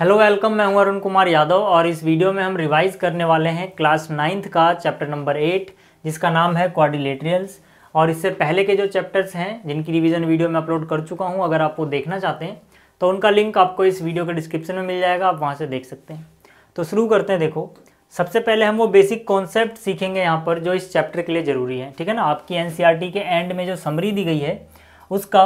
hello welcome मैं हूं अरुण कुमार यादव और इस वीडियो में हम रिवाइज करने वाले हैं क्लास नाइन्थ का चैप्टर नंबर एट जिसका नाम है क्वारिलेटरियल्स और इससे पहले के जो चैप्टर्स हैं जिनकी रिवीजन वीडियो में अपलोड कर चुका हूं अगर आप वो देखना चाहते हैं तो उनका लिंक आपको इस वीडियो के डिस्क्रिप्शन में मिल जाएगा आप वहाँ से देख सकते हैं तो शुरू करते हैं देखो सबसे पहले हम वो बेसिक कॉन्सेप्ट सीखेंगे यहाँ पर जो इस चैप्टर के लिए ज़रूरी है ठीक है ना आपकी एन e के एंड में जो समरी दी गई है उसका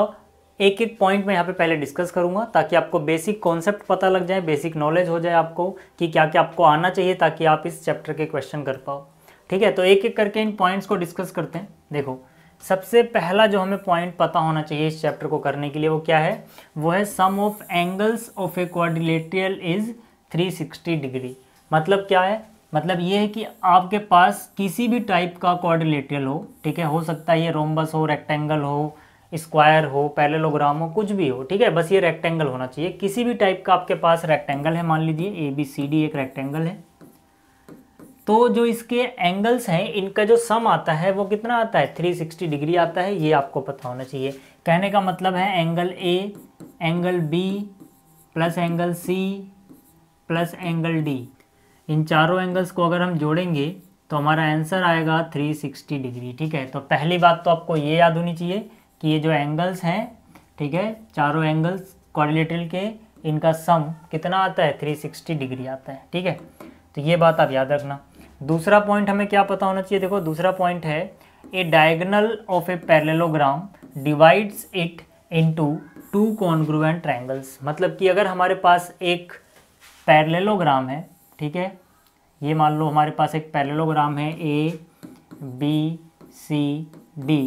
एक एक पॉइंट मैं यहाँ पे पहले डिस्कस करूँगा ताकि आपको बेसिक कॉन्सेप्ट पता लग जाए बेसिक नॉलेज हो जाए आपको कि क्या क्या आपको आना चाहिए ताकि आप इस चैप्टर के क्वेश्चन कर पाओ ठीक है तो एक एक करके इन पॉइंट्स को डिस्कस करते हैं देखो सबसे पहला जो हमें पॉइंट पता होना चाहिए इस चैप्टर को करने के लिए वो क्या है वो है sum of angles of a quadrilateral is three degree मतलब क्या है मतलब ये है कि आपके पास किसी भी टाइप का क्वारिलेटियल हो ठीक है हो सकता है ये रोम्बस हो रेक्टेंगल हो स्क्वायर हो पैरेलोग्राम हो कुछ भी हो ठीक है बस ये रेक्टेंगल होना चाहिए किसी भी टाइप का आपके पास रेक्टेंगल है मान लीजिए ए बी सी डी एक रेक्टेंगल है तो जो इसके एंगल्स हैं इनका जो सम आता है वो कितना आता है 360 डिग्री आता है ये आपको पता होना चाहिए कहने का मतलब है angle A angle B plus angle C plus angle D इन चारों एंगल्स को अगर हम जोड़ेंगे तो हमारा आंसर आएगा 360 डिग्री ठीक है तो पहली बात तो आपको ये याद होनी चाहिए कि ये जो एंगल्स हैं ठीक है चारों एंगल्स क्वारिलेटरल के इनका सम कितना आता है 360 डिग्री आता है ठीक है तो ये बात आप याद रखना दूसरा पॉइंट हमें क्या पता होना चाहिए देखो दूसरा पॉइंट है a diagonal of a parallelogram divides it into two congruent triangles मतलब कि अगर हमारे पास एक पैरेलोग्राम है ठीक है ये मान लो हमारे पास एक पैरेलोग्राम है ए बी सी डी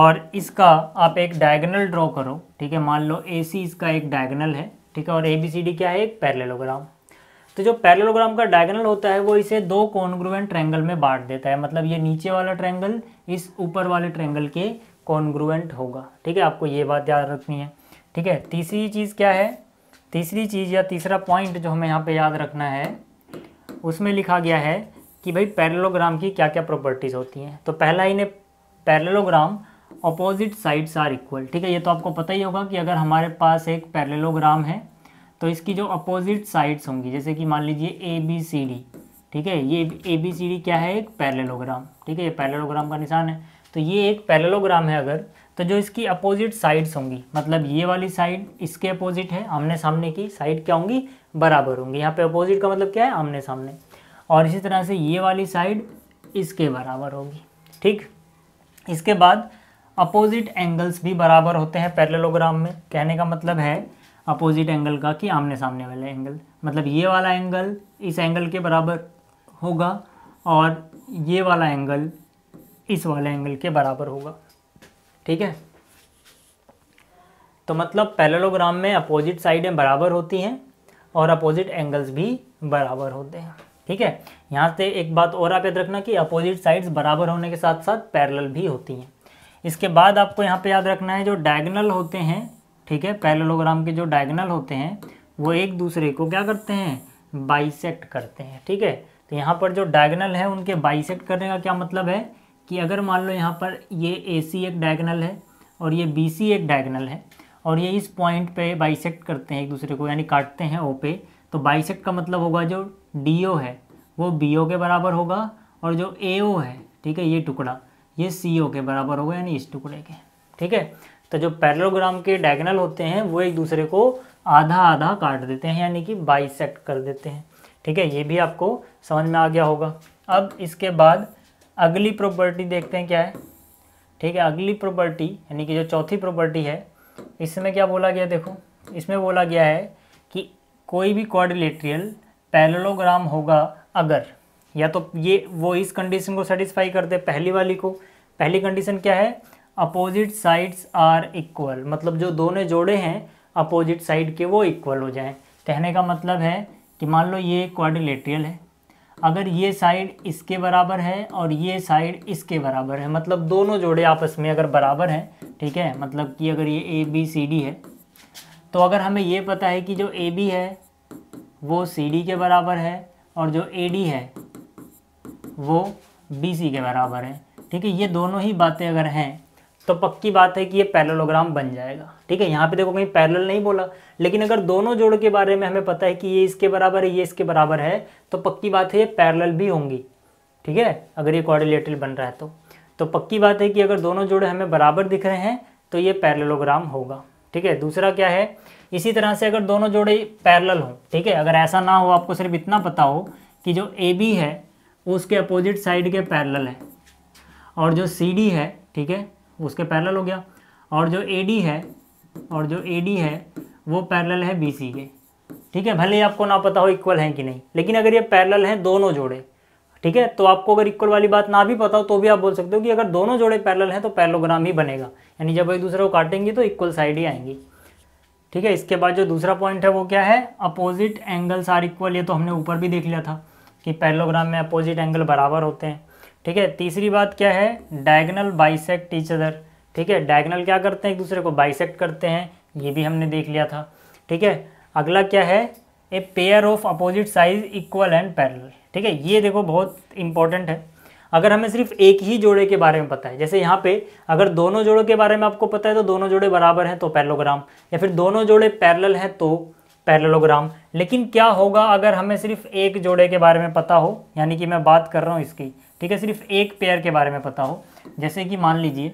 और इसका आप एक डायगनल ड्रॉ करो ठीक है मान लो ए सी इसका एक डायगनल है ठीक है और ए बी सी डी क्या है एक पैरेलोग्राम तो जो पैरेलोग्राम का डायगनल होता है वो इसे दो कॉन्ग्रुएंट ट्रैंगल में बांट देता है मतलब ये नीचे वाला ट्रैंगल इस ऊपर वाले ट्रैंगल के कॉन्ग्रुएंट होगा ठीक है आपको ये बात याद रखनी है ठीक है तीसरी चीज़ क्या है तीसरी चीज़ या तीसरा पॉइंट जो हमें यहाँ पे याद रखना है उसमें लिखा गया है कि भाई पैरेलोग्राम की क्या क्या प्रॉपर्टीज़ होती हैं तो पहला इन्हें parallelogram opposite sides are equal ठीक है ये तो आपको पता ही होगा कि अगर हमारे पास एक पैरेलोग्राम है तो इसकी जो अपोजिट साइड्स होंगी जैसे कि मान लीजिए ए बी सी डी ठीक है ये ए बी सी डी क्या है एक पैरेलोग्राम ठीक है ये पैरेलोग्राम का निशान है तो ये एक पैरेलोग्राम है अगर तो जो इसकी अपोजिट साइड्स होंगी मतलब ये वाली साइड इसके अपोजिट है आमने सामने की साइड क्या होंगी बराबर होंगी यहाँ पे अपोजिट का मतलब क्या है आमने सामने और इसी तरह से ये वाली साइड इसके बराबर होगी ठीक इसके बाद अपोजिट एंगल्स भी बराबर होते हैं पैरेललोग्राम में कहने का मतलब है अपोजिट एंगल का कि आमने सामने वाले एंगल मतलब ये वाला एंगल इस एंगल के बराबर होगा और ये वाला एंगल इस वाले एंगल के बराबर होगा ठीक है तो मतलब पैरेललोग्राम में अपोजिट साइडें बराबर होती हैं और अपोजिट एंगल्स भी बराबर होते हैं ठीक है यहाँ से एक बात और आप याद रखना कि अपोजिट साइड्स बराबर होने के साथ साथ पैरेलल भी होती हैं इसके बाद आपको यहाँ पे याद रखना है जो डायगनल होते हैं ठीक है पैरेलोग्राम के जो डायगनल होते हैं वो एक दूसरे को क्या करते हैं बाइसेक्ट करते हैं ठीक है तो यहाँ पर जो डायगनल है उनके बाइसेक्ट करने का क्या मतलब है कि अगर मान लो यहाँ पर ये ए सी एक डायगनल है और ये बी सी एक डायगनल है और ये इस पॉइंट पे बाइसेक्ट करते हैं एक दूसरे को यानी काटते हैं ओ पे तो बाइसेक्ट का मतलब होगा जो डी ओ है वो बी ओ के बराबर होगा और जो ए ओ है ठीक है ये टुकड़ा ये सी ओ के बराबर होगा यानी इस टुकड़े के ठीक है तो जो पैरलोग्राम के डायगनल होते हैं वो एक दूसरे को आधा आधा काट देते हैं यानी कि बाइसेक्ट कर देते हैं ठीक है ये भी आपको समझ में आ गया होगा अब इसके बाद अगली प्रॉपर्टी देखते हैं क्या है ठीक है अगली प्रॉपर्टी यानी कि जो चौथी प्रॉपर्टी है इसमें क्या बोला गया देखो इसमें बोला गया है कि कोई भी कॉर्डिलेट्रियल पैरलोग्राम होगा अगर या तो ये वो इस कंडीशन को सेटिस्फाई करते पहली वाली को पहली कंडीशन क्या है अपोजिट साइड्स आर इक्वल मतलब जो दोनों जोड़े हैं अपोजिट साइड के वो इक्वल हो जाएं कहने का मतलब है कि मान लो ये क्वाड्रिलेटरल है अगर ये साइड इसके बराबर है और ये साइड इसके बराबर है मतलब दोनों जोड़े आपस में अगर बराबर हैं ठीक है मतलब कि अगर ये ए बी सी डी है तो अगर हमें ये पता है कि जो ए बी है वो सी डी के बराबर है और जो ए डी है वो बी सी के बराबर है ठीक है ये दोनों ही बातें अगर हैं तो पक्की बात है कि ये पैरलोग्राम बन जाएगा ठीक है यहाँ पे देखो कहीं पैरल नहीं बोला लेकिन अगर दोनों जोड़ के बारे में हमें पता है कि ये इसके बराबर है ये इसके बराबर है तो पक्की बात है ये पैरल भी होंगी ठीक है अगर ये कॉर्डिलेटरी बन रहा है तो तो पक्की बात है कि अगर दोनों जोड़े हमें बराबर दिख रहे हैं तो ये पैरलोग्राम होगा ठीक है दूसरा क्या है इसी तरह से अगर दोनों जोड़े पैरल हों ठीक है अगर ऐसा ना हो आपको सिर्फ इतना पता हो कि जो ए बी है उसके अपोजिट साइड के पैरल है और जो सी डी है ठीक है उसके पैरल हो गया और जो ए डी है और जो ए डी है वो पैरल है बी सी के ठीक है भले ही आपको ना पता हो इक्वल है कि नहीं लेकिन अगर ये पैरल हैं दोनों जोड़े ठीक है तो आपको अगर इक्वल वाली बात ना भी पता हो तो भी आप बोल सकते हो कि अगर दोनों जोड़े पैरल हैं तो पैरलोग्राम ही बनेगा यानी जब एक दूसरे को काटेंगे तो इक्वल साइड ही आएंगी ठीक है इसके बाद जो दूसरा पॉइंट है वो क्या है अपोजिट एंगल्स आर इक्वल ये तो हमने ऊपर भी देख लिया था कि पैरलोग्राम में अपोजिट एंगल बराबर होते हैं ठीक है तीसरी बात क्या है डायगनल बाइसेक्ट टीच अदर ठीक है डायगनल क्या करते हैं एक दूसरे को बाइसेक्ट करते हैं ये भी हमने देख लिया था ठीक है अगला क्या है ए पेयर ऑफ अपोजिट साइज इक्वल एंड पैरल ठीक है ये देखो बहुत इंपॉर्टेंट है अगर हमें सिर्फ एक ही जोड़े के बारे में पता है जैसे यहाँ पे अगर दोनों जोड़ों के बारे में आपको पता है तो दोनों जोड़े बराबर हैं तो पैरलोग्राम या फिर दोनों जोड़े पैरल हैं तो पैरलोग्राम लेकिन क्या होगा अगर हमें सिर्फ एक जोड़े के बारे में पता हो यानी कि मैं बात कर रहा हूँ इसकी ठीक है सिर्फ एक पेयर के बारे में पता हो जैसे कि मान लीजिए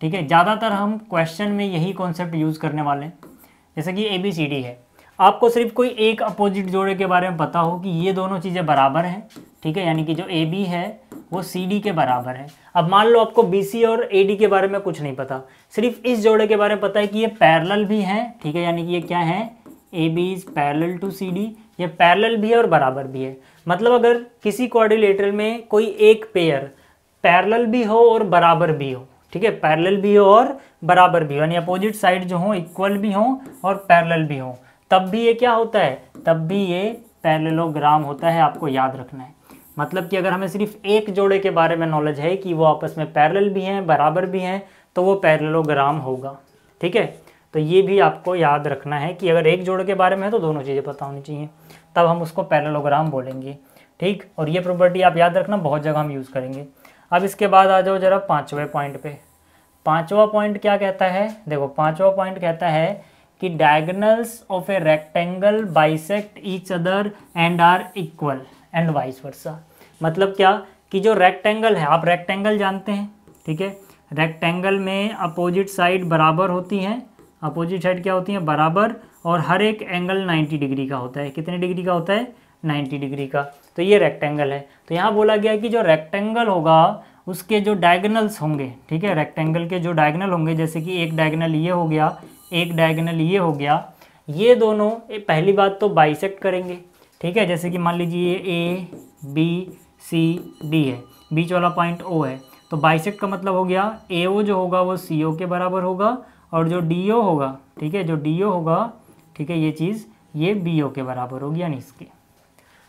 ठीक है ज़्यादातर हम क्वेश्चन में यही कॉन्सेप्ट यूज़ करने वाले हैं जैसे कि ए बी सी डी है आपको सिर्फ कोई एक अपोजिट जोड़े के बारे में पता हो कि ये दोनों चीज़ें बराबर हैं ठीक है यानी कि जो ए बी है वो सी डी के बराबर है अब मान लो आपको बी सी और ए डी के बारे में कुछ नहीं पता सिर्फ इस जोड़े के बारे में पता है कि ये पैरल भी हैं ठीक है यानी कि ये क्या है A B is parallel to C D ये पैरेलल भी है और बराबर भी है मतलब अगर किसी कोऑर्डिनेटर में कोई एक पेयर पैरेलल भी हो और बराबर भी हो ठीक है पैरेलल भी हो और बराबर भी हो यानी अपोजिट साइड जो हो इक्वल भी हो और पैरेलल भी हो तब भी ये क्या होता है तब भी ये पैरेललोग्राम होता है आपको याद रखना है मतलब कि अगर हमें सिर्फ एक जोड़े के बारे में नॉलेज है कि वो आपस में पैरेलल भी हैं बराबर भी हैं तो वो पैरेललोग्राम होगा ठीक है तो ये भी आपको याद रखना है कि अगर एक जोड़े के बारे में है तो दोनों चीज़ें पता होनी चाहिए तब हम उसको पैरेलोग्राम बोलेंगे ठीक और ये प्रॉपर्टी आप याद रखना बहुत जगह हम यूज़ करेंगे अब इसके बाद आ जाओ जरा पाँचवें पॉइंट पे पाँचवा पॉइंट क्या कहता है देखो पाँचवा पॉइंट कहता है कि diagonals of a rectangle bisect each other and are equal and vice versa मतलब क्या कि जो रेक्टेंगल है आप रेक्टेंगल जानते हैं ठीक है रेक्टेंगल में अपोजिट साइड बराबर होती हैं अपोजिट साइड क्या होती हैं बराबर और हर एक एंगल 90 डिग्री का होता है कितने डिग्री का होता है 90 डिग्री का तो ये रेक्टेंगल है तो यहाँ बोला गया है कि जो रेक्टेंगल होगा उसके जो डायगनल्स होंगे ठीक है रेक्टेंगल के जो डायगनल होंगे जैसे कि एक डायगनल ये हो गया एक डायगनल ये हो गया ये दोनों पहली बात तो बाइसेक्ट करेंगे ठीक है जैसे कि मान लीजिए ए बी सी डी है बीच वाला पॉइंट ओ है तो बाइसेक्ट का मतलब हो गया ए ओ जो होगा वो सी ओ के बराबर होगा और जो डी ओ होगा ठीक है जो डी ओ होगा ठीक है ये चीज़ ये बी ओ के बराबर होगी यानी इसके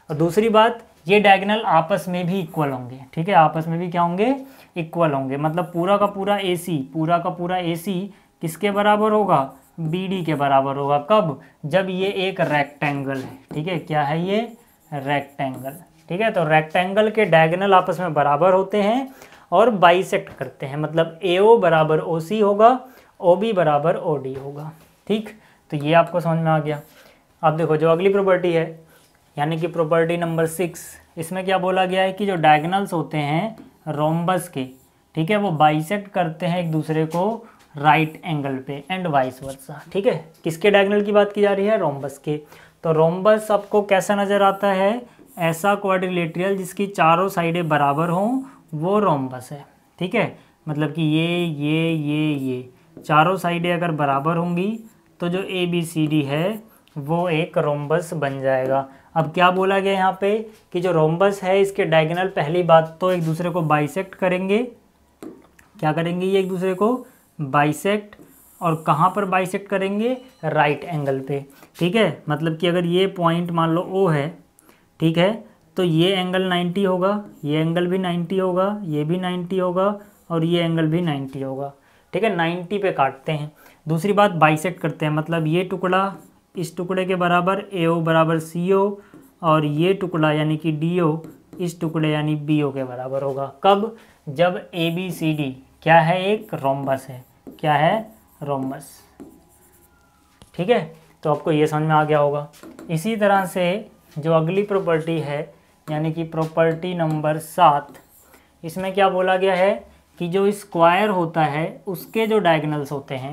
और दूसरी बात ये डायगनल आपस में भी इक्वल होंगे ठीक है आपस में भी क्या होंगे इक्वल होंगे मतलब पूरा का पूरा ए सी पूरा का पूरा ए सी किसके बराबर होगा बी डी के बराबर होगा कब जब ये एक रेक्टेंगल है ठीक है क्या है ये रेक्टेंगल ठीक है तो रेक्टेंगल के डायगनल आपस में बराबर होते हैं और बाइसेक्ट करते हैं मतलब ए ओ बराबर ओ सी होगा ओ बी बराबर ओ डी होगा ठीक तो ये आपको समझ में आ गया अब देखो जो अगली प्रॉपर्टी है यानी कि प्रॉपर्टी नंबर सिक्स इसमें क्या बोला गया है कि जो डायगनल्स होते हैं रोम्बस के ठीक है वो बाइसेक्ट करते हैं एक दूसरे को राइट एंगल पे एंड वाइस वर्सा ठीक है किसके डायगनल की बात की जा रही है रोम्बस के तो रोम्बस आपको कैसा नज़र आता है ऐसा क्वाड्रिलेटरियल जिसकी चारों साइडें बराबर हों वो रोम्बस है ठीक है मतलब कि ये ये ये ये चारों साइडें अगर बराबर होंगी तो जो ए बी सी डी है वो एक रोम्बस बन जाएगा अब क्या बोला गया यहाँ पे कि जो रोम्बस है इसके डायगनल पहली बात तो एक दूसरे को बाइसेक्ट करेंगे क्या करेंगे ये एक दूसरे को बाइसेक्ट और कहाँ पर बाइसेक्ट करेंगे राइट एंगल पे ठीक है मतलब कि अगर ये पॉइंट मान लो ओ है ठीक है तो ये एंगल 90 होगा ये एंगल भी 90 होगा ये भी 90 होगा और ये एंगल भी 90 होगा ठीक है नाइन्टी पे काटते हैं दूसरी बात बाइसेट करते हैं मतलब ये टुकड़ा इस टुकड़े के बराबर ए ओ बराबर सी ओ और ये टुकड़ा यानी कि डी ओ इस टुकड़े यानी बी ओ के बराबर होगा कब जब ए बी सी डी क्या है एक रोम्बस है क्या है रोम्बस ठीक है तो आपको ये समझ में आ गया होगा इसी तरह से जो अगली प्रॉपर्टी है यानी कि प्रॉपर्टी नंबर सात इसमें क्या बोला गया है कि जो स्क्वायर होता है उसके जो डायगनल्स होते हैं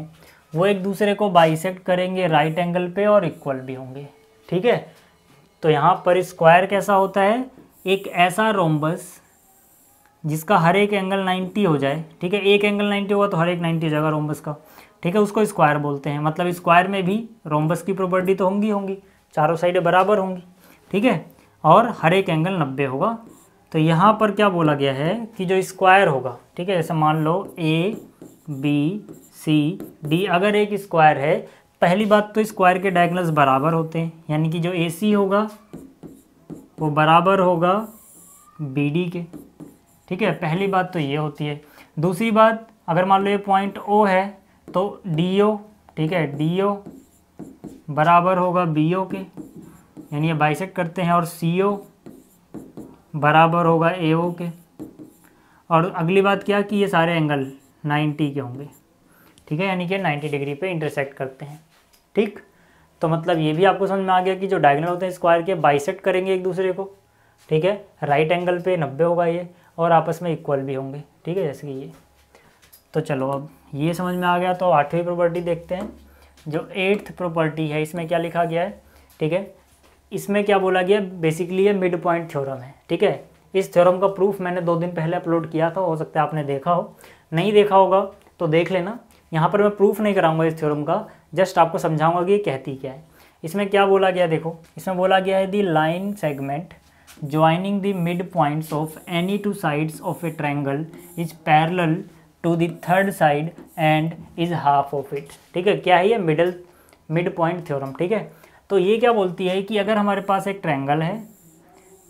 वो एक दूसरे को बाइसेक्ट करेंगे राइट एंगल पे और इक्वल भी होंगे ठीक है तो यहाँ पर स्क्वायर कैसा होता है एक ऐसा रोम्बस जिसका हर एक एंगल 90 हो जाए ठीक है एक एंगल 90 होगा तो हर एक 90 हो जाएगा रोम्बस का ठीक है उसको स्क्वायर बोलते हैं मतलब स्क्वायर में भी रोम्बस की प्रॉपर्टी तो होंगी होंगी चारों साइडें बराबर होंगी ठीक है और हर एक एंगल नब्बे होगा तो यहाँ पर क्या बोला गया है कि जो स्क्वायर होगा ठीक है जैसे मान लो ए बी सी डी अगर एक स्क्वायर है पहली बात तो स्क्वायर के डायगनल्स बराबर होते हैं यानी कि जो ए सी होगा वो बराबर होगा बी डी के ठीक है पहली बात तो ये होती है दूसरी बात अगर मान लो ये पॉइंट ओ है तो डी ओ ठीक है डी ओ बराबर होगा बी ओ के यानी ये बाइसेक्ट करते हैं और सी ओ बराबर होगा ए ओ के और अगली बात क्या कि ये सारे एंगल 90 के होंगे ठीक है यानी कि 90 डिग्री पे इंटरसेक्ट करते हैं ठीक तो मतलब ये भी आपको समझ में आ गया कि जो डायगनल होते हैं स्क्वायर के बाइसेट करेंगे एक दूसरे को ठीक है राइट एंगल पे 90 होगा ये और आपस में इक्वल भी होंगे ठीक है जैसे कि ये तो चलो अब ये समझ में आ गया तो आठवीं प्रॉपर्टी देखते हैं जो एट्थ प्रॉपर्टी है इसमें क्या लिखा गया है ठीक है इसमें क्या बोला गया बेसिकली ये मिड पॉइंट थ्योरम है ठीक है इस थ्योरम का प्रूफ मैंने दो दिन पहले अपलोड किया था हो सकता है आपने देखा हो नहीं देखा होगा तो देख लेना यहाँ पर मैं प्रूफ नहीं कराऊंगा इस थ्योरम का जस्ट आपको समझाऊंगा कि ये कहती क्या है इसमें क्या बोला गया देखो इसमें बोला गया है the line segment joining the mid points of any two sides of a triangle is parallel to the third side and is half of it ठीक है क्या है ये मिडल मिड पॉइंट थ्योरम ठीक है तो ये क्या बोलती है कि अगर हमारे पास एक ट्रैंगल है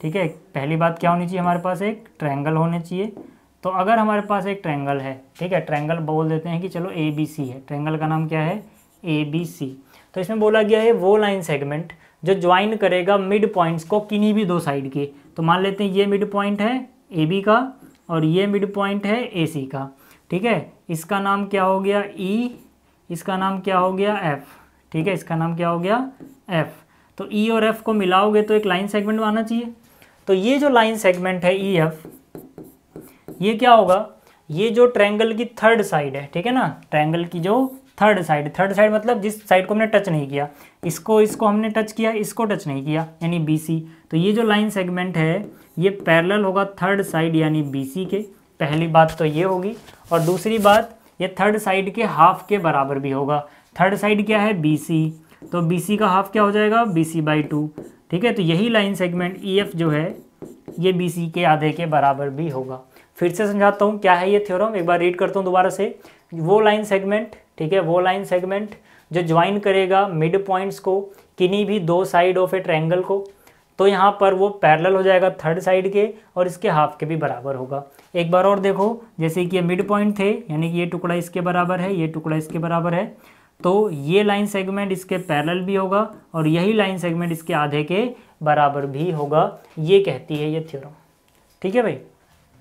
ठीक है पहली बात क्या होनी चाहिए हमारे पास एक ट्रैंगल होने चाहिए तो अगर हमारे पास एक ट्रैंगल है ठीक है ट्रैंगल बोल देते हैं कि चलो ए बी सी है ट्रैंगल का नाम क्या है ए बी सी तो इसमें बोला गया है वो लाइन सेगमेंट जो ज्वाइन करेगा मिड पॉइंट्स को किन्हीं भी दो साइड के तो मान लेते हैं ये मिड पॉइंट है ए बी का और ये मिड पॉइंट है ए सी का ठीक है इसका नाम क्या हो गया ई e, इसका नाम क्या हो गया एफ ठीक है इसका नाम क्या हो गया एफ तो ई e और एफ को मिलाओगे तो एक लाइन सेगमेंट में आना चाहिए तो ये जो लाइन सेगमेंट है ई e एफ ये क्या होगा ये जो ट्रैंगल की थर्ड साइड है ठीक है ना ट्रैंगल की जो थर्ड साइड थर्ड साइड मतलब जिस साइड को हमने टच नहीं किया इसको इसको हमने टच किया इसको टच नहीं किया यानी बी सी तो ये जो लाइन सेगमेंट है ये पैरेलल होगा थर्ड साइड यानी बी सी के पहली बात तो ये होगी और दूसरी बात ये थर्ड साइड के हाफ के बराबर भी होगा थर्ड साइड क्या है बी सी तो बी सी का हाफ क्या हो जाएगा बी सी बाई टू ठीक है तो यही लाइन सेगमेंट ई एफ जो है ये बी सी के आधे के बराबर भी होगा फिर से समझाता हूँ क्या है ये थ्योरम एक बार रीड करता हूँ दोबारा से वो लाइन सेगमेंट ठीक है वो लाइन सेगमेंट जो ज्वाइन करेगा मिड पॉइंट्स को किन्हीं भी दो साइड ऑफ ए ट्रैंगल को तो यहाँ पर वो पैरेलल हो जाएगा थर्ड साइड के और इसके हाफ के भी बराबर होगा एक बार और देखो जैसे कि ये मिड पॉइंट थे यानी कि ये टुकड़ा इसके बराबर है ये टुकड़ा इसके बराबर है तो ये लाइन सेगमेंट इसके पैरल भी होगा और यही लाइन सेगमेंट इसके आधे के बराबर भी होगा ये कहती है ये थ्योरम ठीक है भाई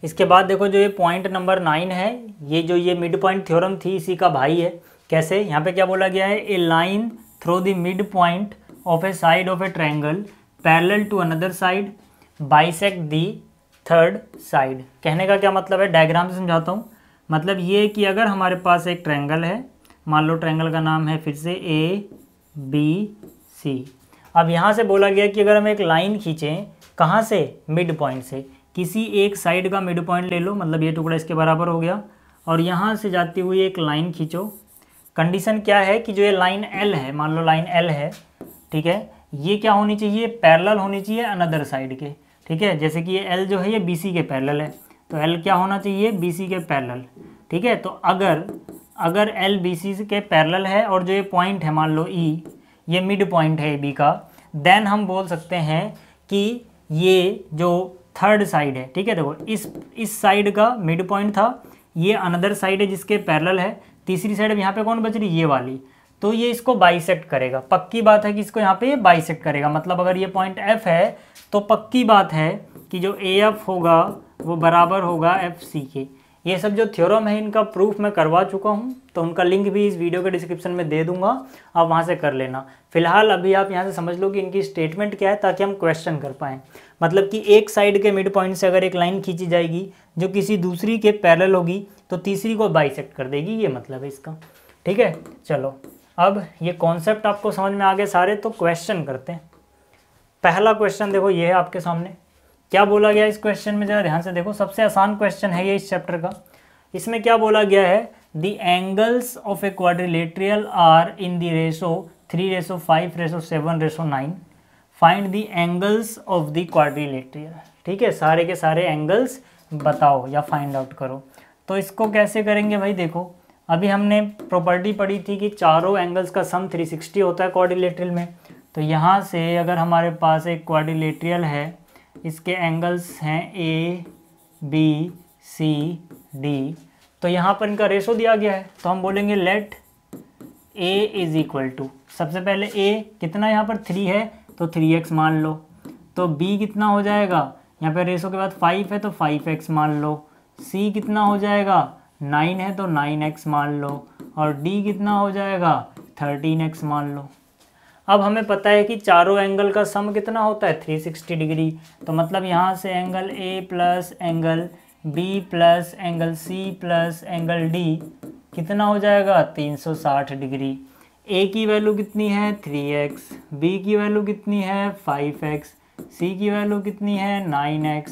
इसके बाद देखो जो ये पॉइंट नंबर नाइन है ये जो ये मिड पॉइंट थ्योरम थी इसी का भाई है कैसे यहाँ पे क्या बोला गया है a line through the mid point of a side of a triangle parallel to another side bisect the third side कहने का क्या मतलब है डायग्राम से समझाता हूँ मतलब ये कि अगर हमारे पास एक ट्रैंगल है मान लो ट्रायंगल का नाम है फिर से ए बी सी अब यहाँ से बोला गया कि अगर हम एक लाइन खींचें कहाँ से मिड पॉइंट से किसी एक साइड का मिड पॉइंट ले लो मतलब ये टुकड़ा इसके बराबर हो गया और यहाँ से जाती हुई एक लाइन खींचो कंडीशन क्या है कि जो ये लाइन एल है मान लो लाइन एल है ठीक है ये क्या होनी चाहिए पैरल होनी चाहिए अनदर साइड के ठीक है जैसे कि ये एल जो है ये बी के पैरल है तो एल क्या होना चाहिए बी के पैरल ठीक है तो अगर अगर एल बी सी के पैरल है और जो ये पॉइंट है मान लो ई e, ये मिड पॉइंट है ए बी का देन हम बोल सकते हैं कि ये जो थर्ड साइड है ठीक है देखो इस इस साइड का मिड पॉइंट था ये अनदर साइड है जिसके पैरल है तीसरी साइड अब यहाँ पे कौन बच रही ये वाली तो ये इसको बाइसेक्ट करेगा पक्की बात है कि इसको यहाँ पे ये बाइसेक्ट करेगा मतलब अगर ये पॉइंट एफ है तो पक्की बात है कि जो ए एफ होगा वो बराबर होगा एफ सी के ये सब जो थ्योरम है इनका प्रूफ मैं करवा चुका हूँ तो उनका लिंक भी इस वीडियो के डिस्क्रिप्शन में दे दूंगा आप वहाँ से कर लेना फिलहाल अभी आप यहाँ से समझ लो कि इनकी स्टेटमेंट क्या है ताकि हम क्वेश्चन कर पाएँ मतलब कि एक साइड के मिड पॉइंट से अगर एक लाइन खींची जाएगी जो किसी दूसरी के पैरल होगी तो तीसरी को बाइसेक्ट कर देगी ये मतलब है इसका ठीक है चलो अब ये कॉन्सेप्ट आपको समझ में आ गए सारे तो क्वेश्चन करते हैं पहला क्वेश्चन देखो ये है आपके सामने क्या बोला गया इस क्वेश्चन में जरा ध्यान से देखो सबसे आसान क्वेश्चन है ये इस चैप्टर का इसमें क्या बोला गया है the angles of a quadrilateral are in the ratio three ratio five ratio seven ratio nine find the angles of the quadrilateral ठीक है सारे के सारे एंगल्स बताओ या फाइंड आउट करो तो इसको कैसे करेंगे भाई देखो अभी हमने प्रॉपर्टी पढ़ी थी कि चारों एंगल्स का सम 360 होता है क्वाड्रिलेटरल में तो यहाँ से अगर हमारे पास एक क्वाड्रिलेटरियल है इसके एंगल्स हैं ए बी सी डी तो यहाँ पर इनका रेशो दिया गया है तो हम बोलेंगे let A is equal to सबसे पहले ए कितना यहाँ पर थ्री है तो थ्री एक्स मान लो तो बी कितना हो जाएगा यहाँ पर रेशो के बाद फाइव है तो फाइव एक्स मान लो सी कितना हो जाएगा नाइन है तो नाइन एक्स मान लो और डी कितना हो जाएगा थर्टीन एक्स मान लो अब हमें पता है कि चारों एंगल का सम कितना होता है 360 डिग्री तो मतलब यहाँ से angle A plus angle B plus angle C plus angle D कितना हो जाएगा 360 डिग्री ए की वैल्यू कितनी है 3x, बी की वैल्यू कितनी है 5x, सी की वैल्यू कितनी है 9x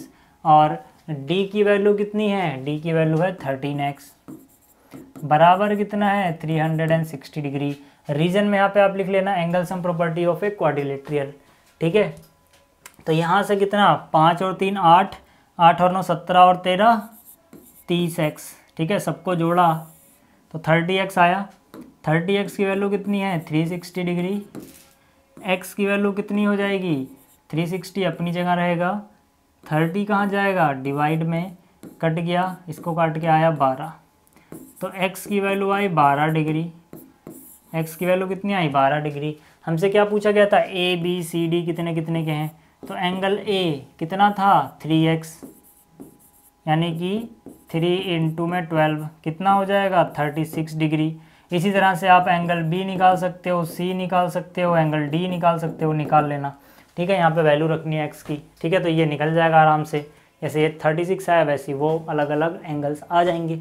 और डी की वैल्यू कितनी है डी की वैल्यू है 13x बराबर कितना है 360 डिग्री रीजन में यहाँ पे आप लिख लेना angle sum property of a quadrilateral ठीक है तो यहाँ से कितना पाँच और तीन आठ आठ और नौ सत्रह और तेरह तीस एक्स ठीक है सबको जोड़ा तो थर्टी एक्स आया थर्टी एक्स की वैल्यू कितनी है थ्री सिक्सटी डिग्री एक्स की वैल्यू कितनी हो जाएगी थ्री सिक्सटी अपनी जगह रहेगा थर्टी कहाँ जाएगा डिवाइड में कट गया इसको काट के आया बारह तो एक्स की वैल्यू आई बारह डिग्री एक्स की वैल्यू कितनी आई बारह डिग्री हमसे क्या पूछा गया था ए बी सी डी कितने कितने के हैं तो एंगल ए कितना था थ्री एक्स यानी कि थ्री इंटू में ट्वेल्व कितना हो जाएगा थर्टी सिक्स डिग्री इसी तरह से आप एंगल बी निकाल सकते हो सी निकाल सकते हो एंगल डी निकाल सकते हो निकाल लेना ठीक है यहाँ पे वैल्यू रखनी है एक्स की ठीक है तो ये निकल जाएगा आराम से जैसे ये थर्टी सिक्स आया वैसे वो अलग अलग एंगल्स आ जाएंगे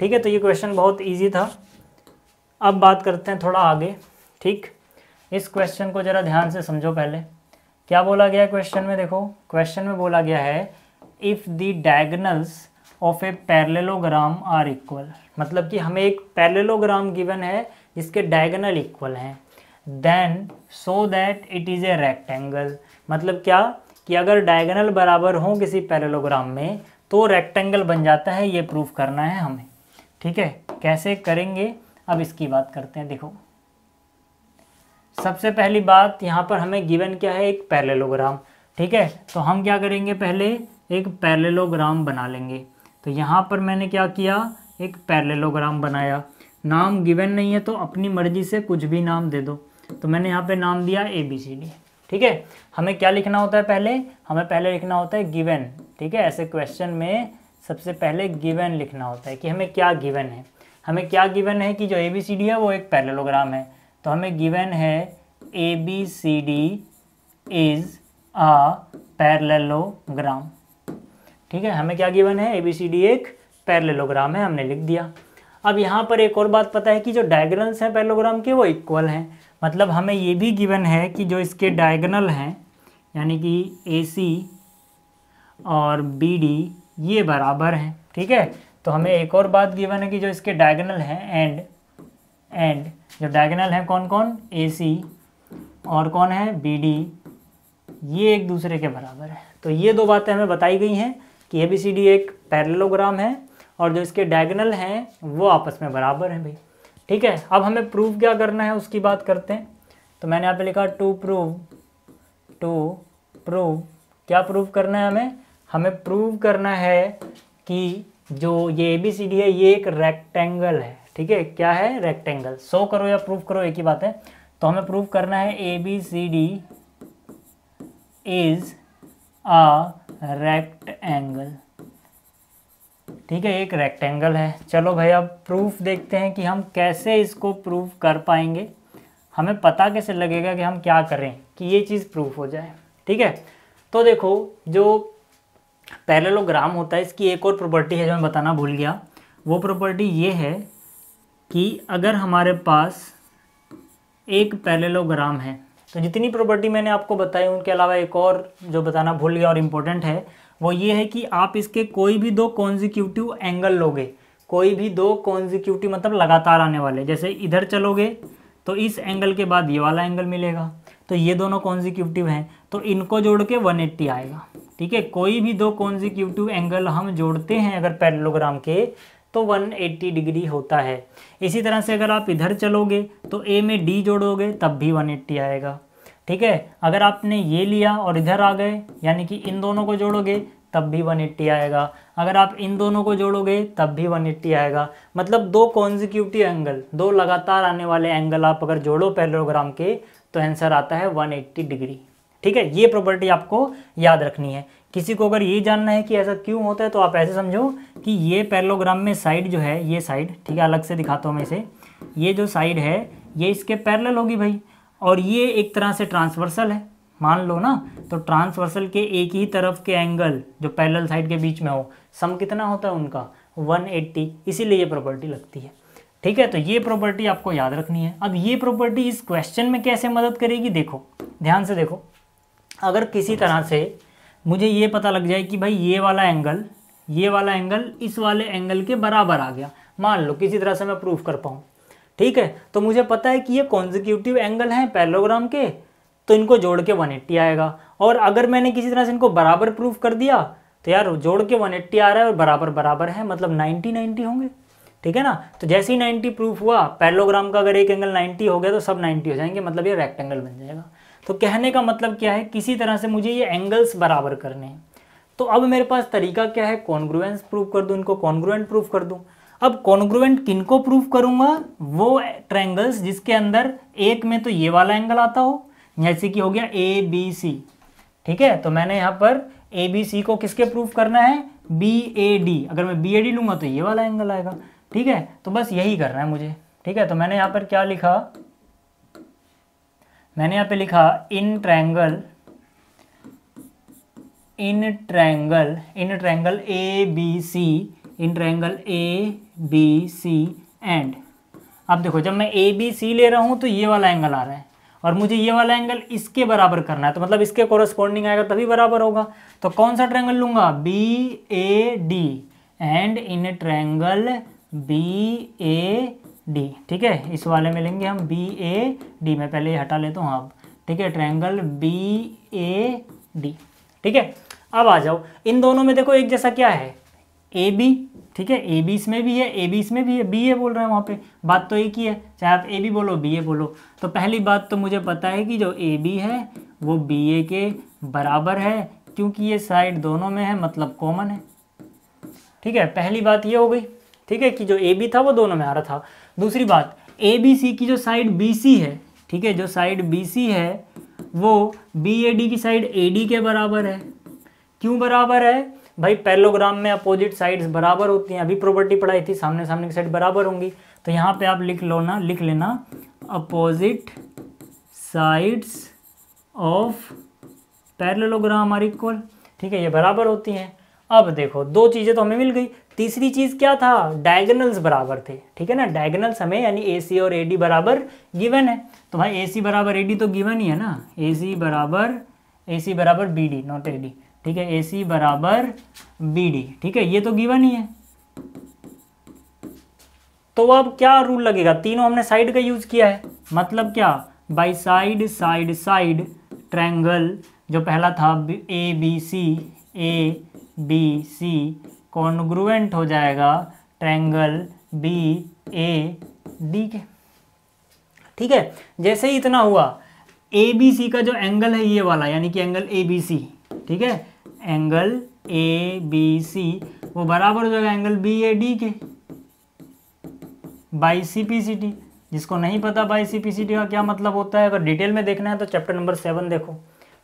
ठीक है तो ये क्वेश्चन बहुत ईजी था अब बात करते हैं थोड़ा आगे ठीक इस क्वेश्चन को ज़रा ध्यान से समझो पहले क्या बोला गया क्वेश्चन में देखो क्वेश्चन में बोला गया है if the diagonals of a parallelogram are equal मतलब कि हमें एक पैरेलोग्राम गिवन है जिसके डायगनल इक्वल हैं then so that it is a rectangle मतलब क्या कि अगर डायगनल बराबर हो किसी पैरेलोग्राम में तो रेक्टेंगल बन जाता है ये प्रूफ करना है हमें ठीक है कैसे करेंगे अब इसकी बात करते हैं देखो सबसे पहली बात यहाँ पर हमें गिवन क्या है एक पैरेलोग्राम ठीक है तो हम क्या करेंगे पहले एक पैरेलोग्राम बना लेंगे तो यहाँ पर मैंने क्या किया एक पैरेलोग्राम बनाया नाम गिवन नहीं है तो अपनी मर्जी से कुछ भी नाम दे दो तो मैंने यहाँ पे नाम दिया ए बी सी डी ठीक है हमें क्या लिखना होता है पहले हमें पहले लिखना होता है गिवन ठीक है ऐसे क्वेश्चन में सबसे पहले गिवन लिखना होता है कि हमें क्या गिवन है हमें क्या गिवन है कि जो ए बी सी डी है वो एक पैरेलोग्राम है तो हमें गिवन है A B C D is a parallelogram ठीक है हमें क्या गिवन है ए बी सी डी एक पैरेलोग्राम है हमने लिख दिया अब यहाँ पर एक और बात पता है कि जो डायगनल्स हैं पैरेलोग्राम के वो इक्वल हैं मतलब हमें ये भी गिवन है कि जो इसके डायगनल हैं यानी कि ए सी और बी डी ये बराबर हैं ठीक है तो हमें एक और बात गिवन है कि जो इसके डायगनल हैं एंड एंड जो डायगनल हैं कौन कौन ए सी और कौन है बी डी ये एक दूसरे के बराबर है तो ये दो बातें हमें बताई गई हैं कि ए बी सी डी एक पैरेलोग्राम है और जो इसके डायगनल हैं वो आपस में बराबर हैं भाई ठीक है अब हमें प्रूव क्या करना है उसकी बात करते हैं तो मैंने यहाँ पे लिखा टू प्रूव टू प्रूव क्या प्रूव करना है हमें हमें प्रूव करना है कि जो ये ए बी सी डी है ये एक रेक्टेंगल है ठीक है क्या है रेक्टेंगल सो करो या प्रूफ करो एक ही बात है तो हमें प्रूफ करना है A B C D is a rectangle ठीक है एक रेक्टेंगल है चलो भाई अब प्रूफ देखते हैं कि हम कैसे इसको प्रूफ कर पाएंगे हमें पता कैसे लगेगा कि हम क्या करें कि ये चीज़ प्रूफ हो जाए ठीक है तो देखो जो पैरेलोग्राम होता है इसकी एक और प्रॉपर्टी है जो मैं बताना भूल गया वो प्रॉपर्टी ये है कि अगर हमारे पास एक पैरेलोग्राम है तो जितनी प्रॉपर्टी मैंने आपको बताई उनके अलावा एक और जो बताना भूल गया और इम्पोर्टेंट है वो ये है कि आप इसके कोई भी दो कॉन्जिक्यूटिव एंगल लोगे कोई भी दो कॉन्जिक्यूटिव मतलब लगातार आने वाले जैसे इधर चलोगे तो इस एंगल के बाद ये वाला एंगल मिलेगा तो ये दोनों कॉन्जिक्यूटिव हैं तो इनको जोड़ के 180 आएगा ठीक है कोई भी दो कॉन्जिक्यूटिव एंगल हम जोड़ते हैं अगर पैरेललोग्राम के तो 180 डिग्री होता है इसी तरह से अगर आप इधर चलोगे तो ए में डी जोड़ोगे तब भी 180 आएगा ठीक है अगर आपने ये लिया और इधर आ गए यानी कि इन दोनों को जोड़ोगे तब भी 180 आएगा अगर आप इन दोनों को जोड़ोगे तब भी 180 आएगा मतलब दो कॉन्जिक्यूटिव एंगल दो लगातार आने वाले एंगल आप अगर जोड़ो पैरेललोग्राम के तो आंसर आता है वन डिग्री ठीक है ये प्रॉपर्टी आपको याद रखनी है किसी को अगर ये जानना है कि ऐसा क्यों होता है तो आप ऐसे समझो कि ये पैरलोग्राम में साइड जो है ये साइड ठीक है अलग से दिखाता हूँ मैं इसे ये जो साइड है ये इसके पैरल होगी भाई और ये एक तरह से ट्रांसवर्सल है मान लो ना तो ट्रांसवर्सल के एक ही तरफ के एंगल जो पैरल साइड के बीच में हो सम कितना होता है उनका 180 इसीलिए ये प्रॉपर्टी लगती है ठीक है तो ये प्रॉपर्टी आपको याद रखनी है अब ये प्रॉपर्टी इस क्वेश्चन में कैसे मदद करेगी देखो ध्यान से देखो अगर किसी तरह से मुझे ये पता लग जाए कि भाई ये वाला एंगल ये वाला एंगल इस वाले एंगल के बराबर आ गया मान लो किसी तरह से मैं प्रूफ कर पाऊँ ठीक है तो मुझे पता है कि ये कॉन्जिक्यूटिव एंगल हैं पैलोग्राम के तो इनको जोड़ के 180 आएगा और अगर मैंने किसी तरह से इनको बराबर प्रूफ कर दिया तो यार जोड़ के 180 आ रहा है और बराबर बराबर है मतलब 90 90 होंगे ठीक है ना तो जैसे ही 90 प्रूफ हुआ पैलोग्राम का अगर एक एंगल 90 हो गया तो सब 90 हो जाएंगे मतलब ये रेक्टेंगल बन जाएगा तो कहने का मतलब क्या है किसी तरह से मुझे ये एंगल्स बराबर करने हैं तो अब मेरे पास तरीका क्या है कॉन्ग्रुएंस प्रूफ कर दूँ इनको कॉन्ग्रुएंट प्रूफ कर दूँ अब कॉन्ग्रुएंट किनको प्रूफ करूँगा वो ट्रैंगल्स जिसके अंदर एक में तो ये वाला एंगल आता हो जैसे कि हो गया ए बी सी ठीक है तो मैंने यहाँ पर ए बी सी को किसके प्रूफ करना है बी ए डी अगर मैं बी ए डी लूँगा तो ये वाला एंगल आएगा ठीक है तो बस यही करना है मुझे ठीक है तो मैंने यहाँ पर क्या लिखा मैंने यहाँ पे लिखा in triangle in triangle in triangle A B C in triangle A B C and अब देखो जब मैं ए बी सी ले रहा हूँ तो ये वाला एंगल आ रहा है और मुझे ये वाला एंगल इसके बराबर करना है तो मतलब इसके कोरस्पॉन्डिंग आएगा तभी बराबर होगा तो कौन सा ट्रैंगल लूँगा B A D and in triangle B A D ठीक है इस वाले में लेंगे हम बी ए डी मैं पहले हटा लेता हूँ आप ठीक है ट्रायंगल बी ए डी ठीक है अब आ जाओ इन दोनों में देखो एक जैसा क्या है ए बी ठीक है ए बी इसमें भी है ए बी इसमें भी है बी ए बोल रहे हैं वहाँ पे बात तो एक ही है चाहे आप ए बी बोलो बी ए बोलो तो पहली बात तो मुझे पता है कि जो ए बी है वो बी ए के बराबर है क्योंकि ये साइड दोनों में है मतलब कॉमन है ठीक है पहली बात ये हो गई ठीक है कि जो ए बी था वो दोनों में आ रहा था दूसरी बात ए बी सी की जो साइड बी सी है ठीक है जो साइड बी सी है वो बी ए डी की साइड ए डी के बराबर है क्यों बराबर है भाई पैरलोग्राम में अपोजिट साइड्स बराबर होती हैं अभी प्रॉपर्टी पढ़ाई थी सामने सामने की साइड बराबर होंगी तो यहाँ पे आप लिख लो ना लिख लेना opposite sides of parallelogram are equal ठीक है ये बराबर होती हैं अब देखो दो चीज़ें तो हमें मिल गई तीसरी चीज़ क्या था डायगनल्स बराबर थे ठीक है ना डायगनल्स हमें यानी ए सी और ए डी बराबर गिवन है तो भाई ए सी बराबर ए डी तो गिवन ही है ना ए सी बराबर ए सी बराबर B D not A D ठीक है ए सी बराबर बी डी ठीक है ये तो गिवन ही है तो अब क्या रूल लगेगा तीनों हमने साइड का यूज़ किया है मतलब क्या by side side side triangle जो पहला था A B C A B C congruent हो जाएगा ट्रैंगल बी ए डी के ठीक है जैसे ही इतना हुआ ए बी सी का जो एंगल है ये वाला यानी कि एंगल ए बी सी ठीक है एंगल ए बी सी वो बराबर हो जाएगा एंगल बी ए डी के by C P C T जिसको नहीं पता by C P C T का क्या मतलब होता है अगर डिटेल में देखना है तो चैप्टर नंबर सेवन देखो